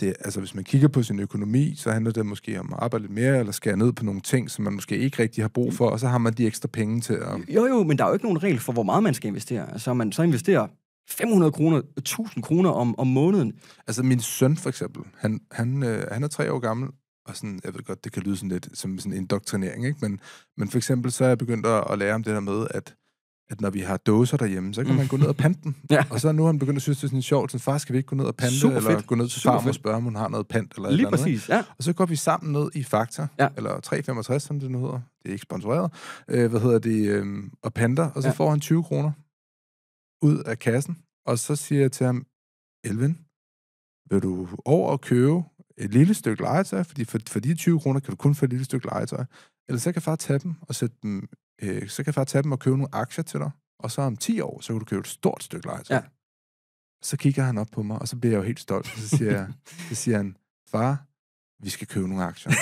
det, altså hvis man kigger på sin økonomi, så handler det måske om at arbejde lidt mere, eller skære ned på nogle ting, som man måske ikke rigtig har brug for, og så har man de ekstra penge til at... Jo, jo, men der er jo ikke nogen regel for, hvor meget man skal investere. Altså, man så investerer 500 kroner, 1000 kroner om, om måneden. Altså min søn for eksempel, han, han, øh, han er tre år gammel, og sådan, jeg ved godt, det kan lyde sådan lidt som sådan en indoktrinering, ikke? Men, men for eksempel så er jeg begyndt at, at lære om det der med, at at når vi har dåser derhjemme, så kan mm. man gå ned og pante dem. [laughs] ja. Og så nu har han begyndt at synes, det er sådan sjovt, så far, skal vi ikke gå ned og pante, Super eller fedt. gå ned til farmor og spørge, om hun har noget pant, eller Lige eller præcis, andet. ja. Og så går vi sammen ned i Fakta, ja. eller 365, som det nu hedder. Det er ikke sponsoreret. Øh, hvad hedder det? Øh, og panter, og så ja. får han 20 kroner ud af kassen, og så siger jeg til ham, Elvin, vil du over og købe et lille stykke legetøj, fordi for, for de 20 kroner kan du kun få et lille stykke legetøj. Eller så kan far tage dem og sætte dem, øh, så kan far tage dem og købe nogle aktier til dig, og så om 10 år, så kan du købe et stort stykke leje ja. Så kigger han op på mig, og så bliver jeg jo helt stolt, og så siger, jeg, så siger han, far, vi skal købe nogle aktier.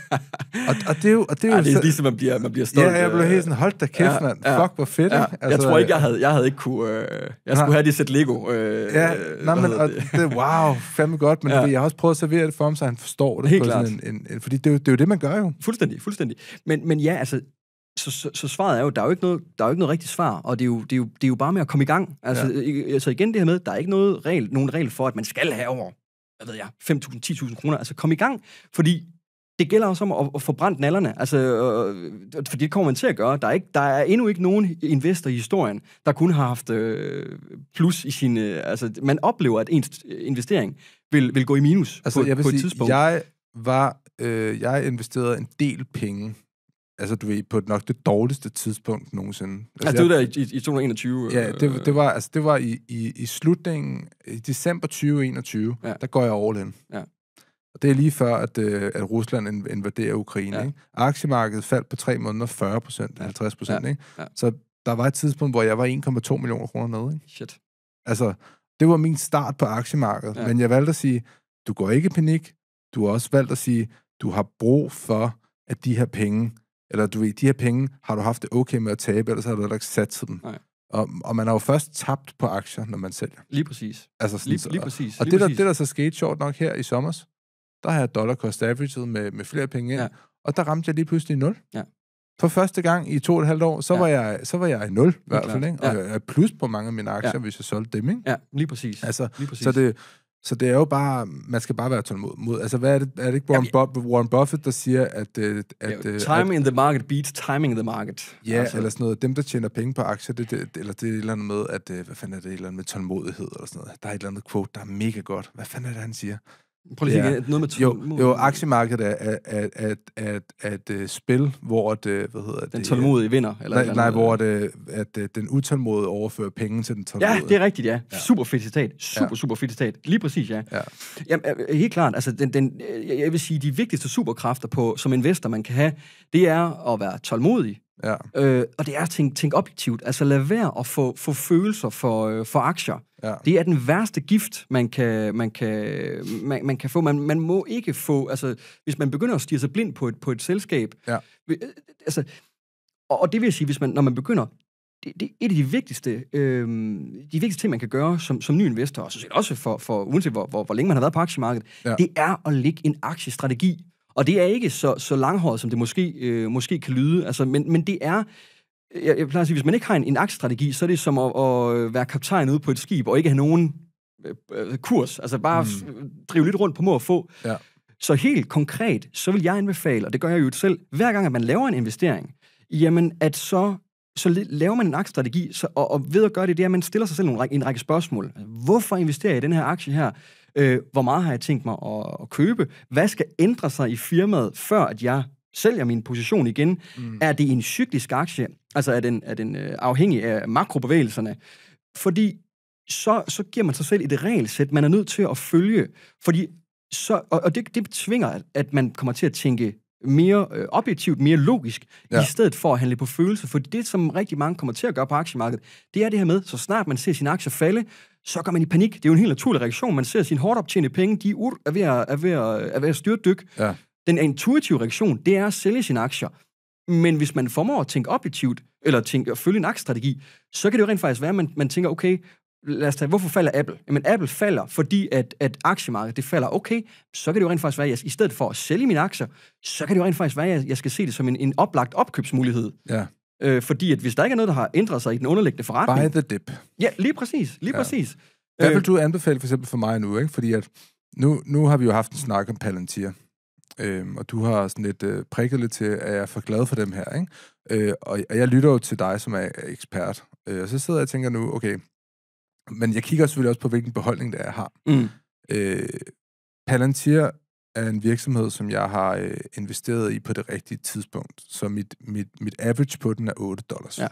[laughs] og, og det er jo... Og det er, jo Ej, det er ligesom, man bliver, man bliver stolt. Ja, jeg blev øh, helt sådan, hold da kæft, ja, mand. Ja, Fuck, hvor fedt. Ja. Altså, jeg tror ikke, jeg øh, havde, jeg havde ikke kunne... Øh, jeg nej. skulle have det sæt Lego. Øh, ja, øh, nej, men og det. det wow, fandme godt, men ja. det, jeg har også prøvet at servere det for ham, så han forstår det. Helt klart. En, en, en, fordi det er, jo, det er jo det, man gør jo. Fuldstændig, fuldstændig. Men, men ja, altså, så, så, så svaret er jo, der er jo ikke noget, der er jo ikke noget rigtigt svar, og det er, jo, det, er jo, det er jo bare med at komme i gang. Altså, ja. altså igen det her med, der er ikke noget regel, nogen regel for, at man skal have over hvad ved jeg, 5.000, 10.000 kroner. Altså, kom i gang, fordi det gælder også om at, at forbrænde nallerne. Altså, øh, for det kommer man til at gøre. Der er, ikke, der er endnu ikke nogen investor i historien, der kun har haft øh, plus i sin... Øh, altså, man oplever, at ens øh, investering vil, vil gå i minus altså, på, jeg vil på sige, tidspunkt. Jeg var... Øh, jeg investerede en del penge altså du ved, på nok det dårligste tidspunkt nogensinde. Altså, altså det var der i, i, i 2021? Ja, det, øh, det, var, altså, det var i, i, i slutningen, i december 2021, ja. der går jeg all in. Ja. Og det er lige før, at, øh, at Rusland invaderer Ukraine. Ja. Ikke? Aktiemarkedet faldt på tre måneder 40 procent, ja. 50 procent. Ja. Ikke? Ja. Så der var et tidspunkt, hvor jeg var 1,2 millioner kroner nede. Ikke? Shit. Altså, det var min start på aktiemarkedet. Ja. Men jeg valgte at sige, du går ikke i panik. Du har også valgt at sige, du har brug for, at de her penge eller du ved, de her penge har du haft det okay med at tabe, eller så har du ikke sat til dem. Nej. Og, og man har jo først tabt på aktier, når man sælger. Lige præcis. Altså sådan, lige, lige præcis. Og, og lige det, præcis. Der, det, der så skete sjovt nok her i sommer, der har jeg dollar cost averaged med, med flere penge ind, ja. og der ramte jeg lige pludselig nul. Ja. For første gang i to og et halvt år, så, ja. var, jeg, så var jeg i nul, i hvert fald. Ikke? Og ja. jeg er plus på mange af mine aktier, ja. hvis jeg solgte dem. Ikke? Ja, lige præcis. Altså, lige præcis. Så det, så det er jo bare, man skal bare være tålmodig. Altså, hvad er det, er det ikke Warren, Jamen, Buff- Warren Buffett, der siger, at... Øh, at, øh, at jo, time at, in the market beats timing in the market. Ja, altså. eller sådan noget. Dem, der tjener penge på aktier, det, det, eller det er et eller andet med, at, øh, hvad fanden er det, et eller andet med tålmodighed, eller sådan noget. Der er et eller andet quote, der er mega godt. Hvad fanden er det, han siger? Prøv lige ja. noget med jo, jo, aktiemarkedet er at, at, at, at, at, spil, hvor det, øh, hvad hedder det... Den øh, tålmodige vinder? Eller nej, eller nej hvor det, at, øh, den utålmodige overfører penge til den tålmodige. Ja, det er rigtigt, ja. ja. Super fedt citat. Super, ja. super fedt citat. Lige præcis, ja. ja. Jamen, helt klart, altså, den, den, jeg vil sige, de vigtigste superkræfter på, som investor, man kan have, det er at være tålmodig, Ja. Øh, og det er at tænke, tænk objektivt. Altså lad være at få, få følelser for, øh, for aktier. Ja. Det er den værste gift, man kan, man kan, man, man kan få. Man, man må ikke få... Altså, hvis man begynder at stige sig blind på et, på et selskab... Ja. Øh, altså, og, og det vil sige, hvis man, når man begynder det, det er et af de vigtigste, øh, de vigtigste ting, man kan gøre som, som ny investor, og så set også for, for uanset hvor, hvor, hvor længe man har været på aktiemarkedet, ja. det er at lægge en aktiestrategi. Og det er ikke så, så langhåret, som det måske, øh, måske kan lyde, altså, men, men det er jeg, jeg plejer at sige, hvis man ikke har en, en aktstrategi, så er det som at, at øh, være kaptajn ude på et skib, og ikke have nogen øh, øh kurs. Altså bare mm. drive lidt rundt på må og få. Ja. Så helt konkret, så vil jeg anbefale, og det gør jeg jo selv, hver gang, at man laver en investering, jamen at så, så laver man en aktiestrategi, så, og, og ved at gøre det, det er, at man stiller sig selv nogle, en række spørgsmål. Hvorfor investerer jeg i den her aktie her? Øh, hvor meget har jeg tænkt mig at, at købe? Hvad skal ændre sig i firmaet, før at jeg sælger min position igen? Mm. Er det en cyklisk aktie? altså er den, er den øh, afhængig af makrobevægelserne. Fordi så, så giver man sig selv et regelsæt, man er nødt til at følge. Fordi så, og, og det, det tvinger, at man kommer til at tænke mere øh, objektivt, mere logisk, ja. i stedet for at handle på følelse. For det, som rigtig mange kommer til at gøre på aktiemarkedet, det er det her med, så snart man ser sin aktie falde, så går man i panik. Det er jo en helt naturlig reaktion. Man ser sine hårdt optjente penge, de er, er, ved at, er, ved at, at ved at Ja. Den intuitive reaktion, det er at sælge sine aktier. Men hvis man formår at tænke objektivt, eller tænke, at følge en aktiestrategi, så kan det jo rent faktisk være, at man, man tænker, okay, lad os tage, hvorfor falder Apple? Jamen, Apple falder, fordi at, at aktiemarkedet det falder. Okay, så kan det jo rent faktisk være, at jeg, i stedet for at sælge mine aktier, så kan det jo rent faktisk være, at jeg, jeg skal se det som en, en oplagt opkøbsmulighed. Ja. Øh, fordi at hvis der ikke er noget, der har ændret sig i den underliggende forretning... Buy the dip. Ja, lige præcis. Lige ja. præcis. Hvad vil øh, du anbefale for eksempel for mig nu, ikke? Fordi at nu, nu har vi jo haft en snak om Palantir. Øhm, og du har sådan lidt øh, prikket lidt til, at jeg er for glad for dem her, ikke? Øh, og, og jeg lytter jo til dig, som er ekspert. Øh, og så sidder jeg og tænker nu, okay, men jeg kigger selvfølgelig også på, hvilken beholdning det er, jeg har. Mm. Øh, Palantir er en virksomhed, som jeg har øh, investeret i på det rigtige tidspunkt. Så mit, mit, mit average på den er 8 dollars. Ja.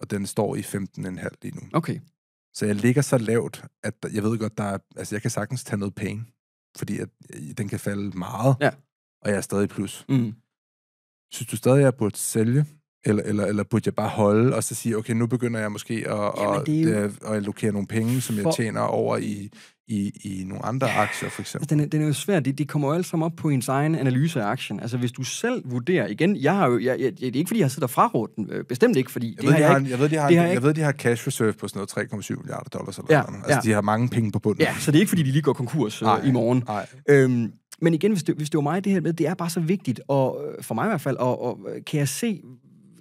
Og den står i 15,5 lige nu. Okay. Så jeg ligger så lavt, at jeg ved godt, der er, altså jeg kan sagtens tage noget penge, fordi at, øh, den kan falde meget. Ja og jeg er stadig i plus. Mm. Synes du stadig, jeg burde sælge? Eller, eller, eller burde jeg bare holde, og så sige, okay, nu begynder jeg måske at, Jamen, det jo... at, at allokere nogle penge, som for... jeg tjener over i, i, i nogle andre aktier, for eksempel? Altså, den, er, den er jo svær. Det, de kommer jo alt sammen op på ens egen analyse af aktien. Altså, hvis du selv vurderer... Igen, jeg har jo, jeg, jeg, det er ikke, fordi jeg har siddet og frarådt den. Øh, bestemt ikke, fordi... Jeg ved, har jeg, jeg, de har, jeg, jeg ved, de har cash reserve på sådan noget 3,7 milliarder dollars eller ja, noget. Altså, ja. de har mange penge på bunden. Ja, så det er ikke, fordi de lige går konkurs øh, nej, øh, i morgen. Nej. Øhm, men igen, hvis det, hvis det var mig, det her med, det er bare så vigtigt, og øh, for mig i hvert fald, og, og øh, kan, jeg se,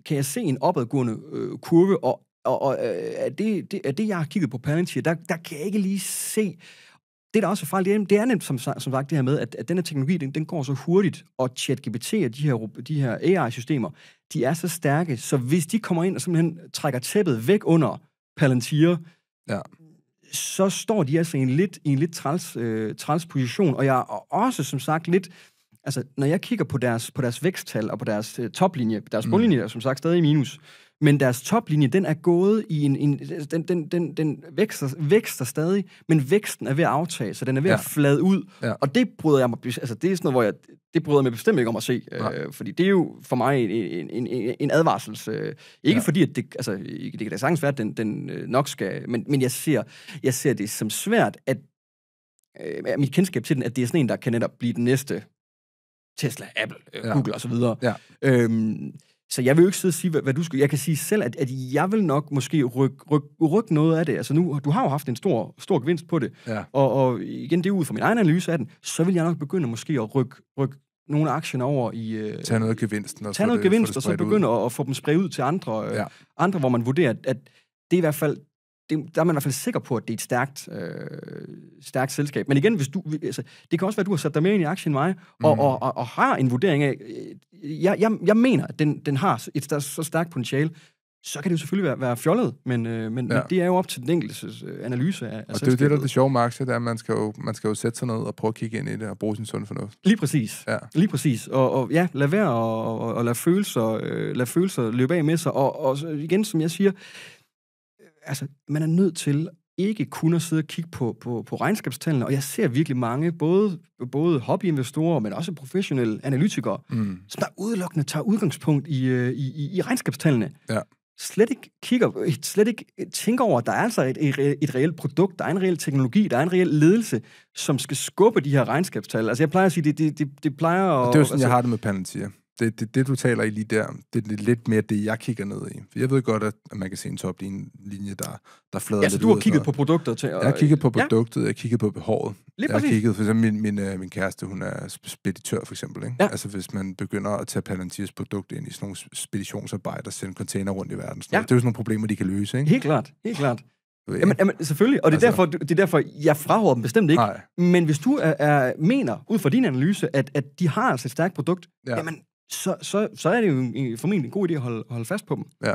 kan jeg se en opadgående øh, kurve, og, og, og øh, er, det, det, er det, jeg har kigget på Palantir, der, der kan jeg ikke lige se, det, der også er farligt, det er, det er nemt, som, som sagt, det her med, at, at den her teknologi, den, den går så hurtigt, og ChatGPT og de her, de her AI-systemer, de er så stærke, så hvis de kommer ind og simpelthen trækker tæppet væk under Palantir, ja så står de altså i en lidt, i en lidt træls, øh, træls position. Og jeg er også, som sagt, lidt... Altså, når jeg kigger på deres, på deres væksttal og på deres øh, toplinje, deres mm. bundlinje mm. som sagt stadig i minus, men deres toplinje, den er gået i en... en den den, den, den vækster, vækster stadig, men væksten er ved at aftage, så den er ved ja. at flade ud. Ja. Og det bryder jeg mig... Altså, det er sådan noget, hvor jeg... Det bryder jeg mig bestemt ikke om at se, øh, fordi det er jo for mig en, en, en, en advarsel. Øh, ikke ja. fordi, at det... Altså, det kan da sagtens være, at den, den øh, nok skal... Men, men jeg, ser, jeg ser det som svært, at øh, mit kendskab til den, at det er sådan en, der kan netop blive den næste Tesla, Apple, øh, ja. Google osv. Ja. Øhm, så jeg vil jo ikke sidde og sige, hvad, hvad du skulle... Jeg kan sige selv, at, at jeg vil nok måske rykke ryk, ryk noget af det. Altså nu, du har jo haft en stor, stor gevinst på det. Ja. Og, og igen, det er ud fra min egen analyse af den. Så vil jeg nok begynde måske at rykke, ryk nogle aktier over i... Øh, tage noget gevinst. tage noget det, gevinst, og så begynde at, at få dem spredt ud til andre, øh, ja. andre, hvor man vurderer, at, at det er i hvert fald det, der er man i hvert fald sikker på, at det er et stærkt, øh, stærkt selskab. Men igen, hvis du, altså, det kan også være, at du har sat dig mere ind i aktien end mig, og, mm. og, og, og har en vurdering af, øh, jeg, jeg, jeg mener, at den, den har et stærkt, så stærkt potentiale, så kan det jo selvfølgelig være, være fjollet, men, øh, men, ja. men det er jo op til den enkeltes øh, analyse af, af Og det er jo det, der er det sjove med aktier, det er, at man skal, jo, man skal jo sætte sig ned og prøve at kigge ind i det og bruge sin sunde fornuft. Lige præcis. Ja. Lige præcis. Og, og ja, lad være og, og, og følelser, øh, lad følelser løbe af med sig. Og, og igen, som jeg siger, øh, altså, man er nødt til ikke kun at sidde og kigge på, på, på regnskabstallene, og jeg ser virkelig mange, både, både hobbyinvestorer, men også professionelle analytikere, mm. som der udelukkende tager udgangspunkt i, øh, i, i, i regnskabstallene. Ja. Slet ikke kigger, slet ikke tænker over, at der er altså et, et, reelt produkt, der er en reel teknologi, der er en reel ledelse, som skal skubbe de her regnskabstal. Altså jeg plejer at sige, det, det, det, det plejer at... Og det er jo sådan, altså, jeg har det med Palantir det, det, det, du taler i lige der, det er lidt mere det, jeg kigger ned i. For jeg ved godt, at man kan se en top linje, der, der flader ja, så lidt du har ud, kigget på produkter til? At... Jeg har kigget på produktet, ja. jeg har kigget på behovet. Lige jeg har kigget, for eksempel min, min, øh, min kæreste, hun er speditør for eksempel. Ikke? Ja. Altså hvis man begynder at tage Palantirs produkt ind i sådan nogle speditionsarbejder, og sende container rundt i verden. Sådan ja. Det er jo sådan nogle problemer, de kan løse. Ikke? Helt klart, helt klart. Jamen, jamen, selvfølgelig, og det er, altså... derfor, det er derfor, jeg fraholder dem bestemt ikke. Nej. Men hvis du er, er, mener, ud fra din analyse, at, at de har altså et stærkt produkt, ja. jamen, så, så, så er det jo formentlig en god idé at holde, holde fast på dem. Ja,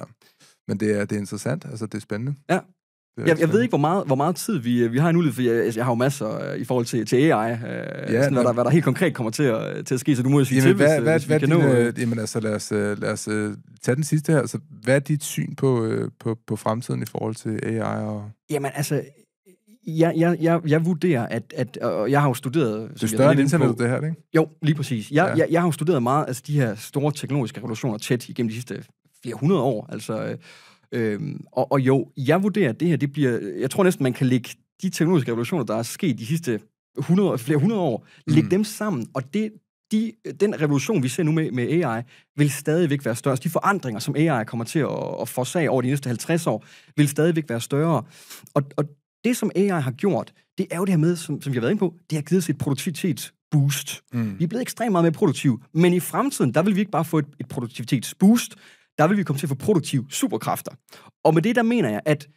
men det er, det er interessant, altså det er spændende. Ja. Jeg, jeg, jeg ved ikke, hvor meget, hvor meget tid vi, vi har nu, for jeg, jeg har jo masser øh, i forhold til, til AI, øh, ja, sådan, hvad, der, hvad der helt konkret kommer til at, til at ske, så du må jo sige jamen, til, øh, hvad, hvis, hvad, hvis hvad vi kan dine, nå... Øh, øh, jamen altså, lad os, lad os tage den sidste her. Altså, hvad er dit syn på, øh, på, på fremtiden i forhold til AI? Og... Jamen altså, jeg, jeg, jeg, jeg vurderer, at, at og jeg har jo studeret... Det er større end internettet, det her, ikke? Jo, lige præcis. Jeg, ja. jeg, jeg har jo studeret meget, altså de her store teknologiske revolutioner tæt igennem de sidste flere hundrede år, altså... Øh, øhm, og, og jo, jeg vurderer, at det her, det bliver... Jeg tror næsten, man kan lægge de teknologiske revolutioner, der er sket de sidste 100, flere hundrede år, mm. lægge dem sammen, og det, de, den revolution, vi ser nu med, med AI, vil stadigvæk være større. Altså, de forandringer, som AI kommer til at, at forsage over de næste 50 år, vil stadigvæk være større. Og, og det, som AI har gjort, det er jo det her med, som, som vi har været inde på, det har givet os et produktivitetsboost. Mm. Vi er blevet ekstremt meget mere produktive, men i fremtiden, der vil vi ikke bare få et, et produktivitetsboost, der vil vi komme til at få produktive superkræfter. Og med det, der mener jeg, at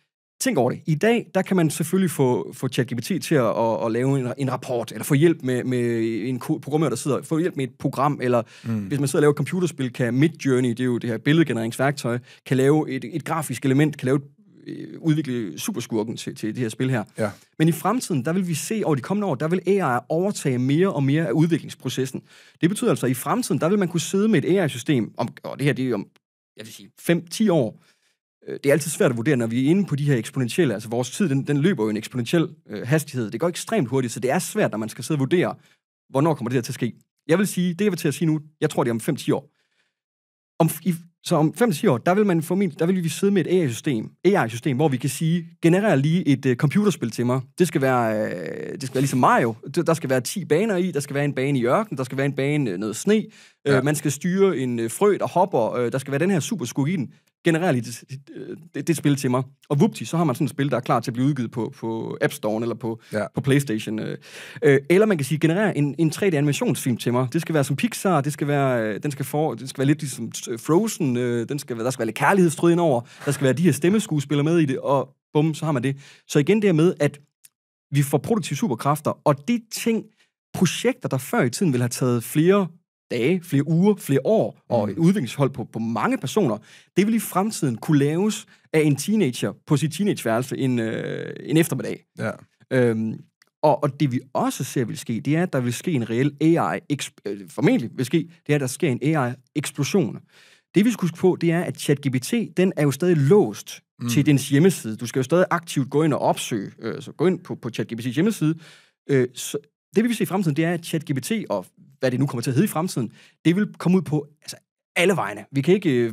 Tænk over det. I dag, der kan man selvfølgelig få, få ChatGPT til at, at, at lave en, en rapport, eller få hjælp med, med en programmør, der sidder, få hjælp med et program, eller mm. hvis man sidder og laver et computerspil, kan Midjourney, det er jo det her billedgenereringsværktøj, kan lave et, et grafisk element, kan lave et Øh, udvikle superskurken til, til det her spil her. Ja. Men i fremtiden, der vil vi se, over de kommende år, der vil AI overtage mere og mere af udviklingsprocessen. Det betyder altså, at i fremtiden, der vil man kunne sidde med et AI-system, om, og det her det er om, jeg vil sige, 5-10 år, øh, det er altid svært at vurdere, når vi er inde på de her eksponentielle. Altså vores tid, den, den løber jo en eksponentiel øh, hastighed. Det går ekstremt hurtigt, så det er svært, når man skal sidde og vurdere, hvornår kommer det her til at ske. Jeg vil sige, det jeg vil til at sige nu, jeg tror det er om 5-10 år. Om, i, så om 5-10 år, der vil, man formentlig, der vil vi sidde med et AI-system, AI-system hvor vi kan sige, generer lige et uh, computerspil til mig. Det skal, være, uh, det skal være ligesom Mario. Der skal være 10 baner i, der skal være en bane i ørken, der skal være en bane uh, noget sne, Ja. Øh, man skal styre en øh, frø, der hopper. Øh, der skal være den her super skug i den. Generelt det, det, øh, det, det spil til mig. Og vupti, så har man sådan et spil, der er klar til at blive udgivet på, på App Store eller på, ja. på Playstation. eller man kan sige, generere en, en 3D-animationsfilm til mig. Det skal være som Pixar, det skal være, den skal for, det skal være lidt ligesom Frozen, den skal, der skal være lidt ind over. der skal være de her stemmeskuespillere med i det, og bum, så har man det. Så igen det her med, at vi får produktive superkræfter, og de ting, projekter, der før i tiden ville have taget flere dage, flere uger, flere år, og mm. et udviklingshold på, på mange personer, det vil i fremtiden kunne laves af en teenager på sit teenageværelse en, øh, en eftermiddag. Ja. Øhm, og, og det vi også ser vil ske, det er, at der vil ske en reel AI, eksp- øh, formentlig vil ske, det er, at der sker en AI-eksplosion. Det vi skal huske på, det er, at ChatGPT, den er jo stadig låst mm. til dens hjemmeside. Du skal jo stadig aktivt gå ind og opsøge, øh, så gå ind på, på ChatGPT's hjemmeside. Øh, så det vi vil se i fremtiden, det er, at ChatGPT og hvad det nu kommer til at hedde i fremtiden, det vil komme ud på altså, alle vegne. Vi kan ikke øh,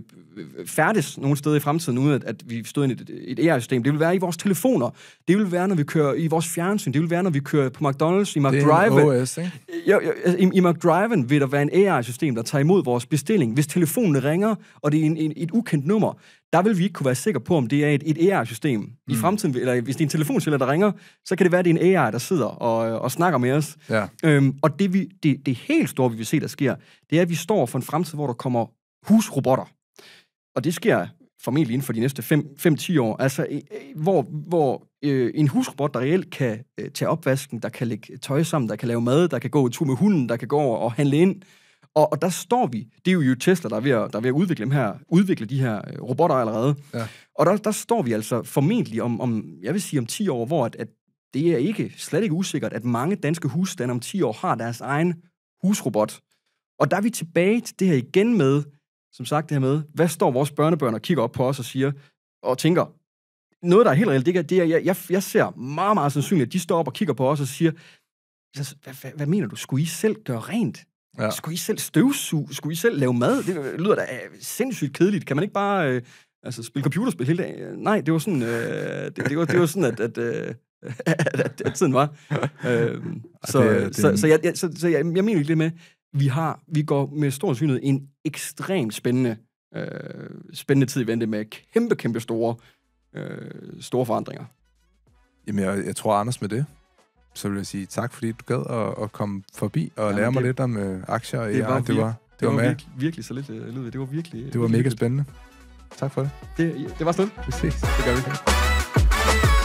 færdes nogen steder i fremtiden, uden at, at vi stod i et, et AI-system. Det vil være i vores telefoner. Det vil være, når vi kører i vores fjernsyn. Det vil være, når vi kører på McDonald's, i McDrive. OS, ikke? ja, altså, i, I McDrive'en vil der være en AI-system, der tager imod vores bestilling. Hvis telefonen ringer, og det er en, en, et ukendt nummer, der vil vi ikke kunne være sikre på, om det er et, et AR-system. Mm. I fremtiden, eller hvis det er en telefonceller, der ringer, så kan det være, at det er en AR, der sidder og, øh, og snakker med os. Ja. Øhm, og det, vi, det, det helt store, vi vil se, der sker, det er, at vi står for en fremtid, hvor der kommer husrobotter. Og det sker formentlig inden for de næste 5-10 år, altså hvor, hvor øh, en husrobot, der reelt kan øh, tage opvasken, der kan lægge tøj sammen, der kan lave mad, der kan gå en tur med hunden, der kan gå over og handle ind, og, og der står vi, det er jo Tesla, der er ved at, der er ved at udvikle, dem her, udvikle de her øh, robotter allerede. Ja. Og der, der står vi altså formentlig om, om, jeg vil sige om 10 år, hvor at, at det er ikke, slet ikke usikkert, at mange danske husstande om 10 år har deres egen husrobot. Og der er vi tilbage til det her igen med, som sagt det her med, hvad står vores børnebørn og kigger op på os og siger, og tænker, noget, der er helt reelt, det er, det er jeg, jeg, jeg ser meget, meget sandsynligt, at de står op og kigger på os og siger, hvad, hvad, hvad mener du, skulle I selv gøre rent? Ja. Skulle I selv støvsuge? Skulle I selv lave mad? Det lyder da øh, sindssygt kedeligt. Kan man ikke bare øh, altså, spille computerspil hele dagen? Øh, nej, det var sådan, øh, det, det, var, det var sådan at, at, øh, [laughs] at, at, tiden var. Øhm, så, så, så, jeg, mener så, jeg, mener det med, vi har, vi går med stor synet en ekstremt spændende, øh, spændende tid i vente med kæmpe, kæmpe store, øh, store forandringer. Jamen, jeg, jeg tror, Anders med det, så vil jeg sige tak, fordi du gad at, at komme forbi og ja, lære det, mig lidt om øh, aktier og det e var, det var, det det var, virkelig, så lidt, øh, Ludvig. Det var virkelig... Det var virkelig mega spændende. Tak for det. Det, det var sådan. Vi ses. Det gør vi.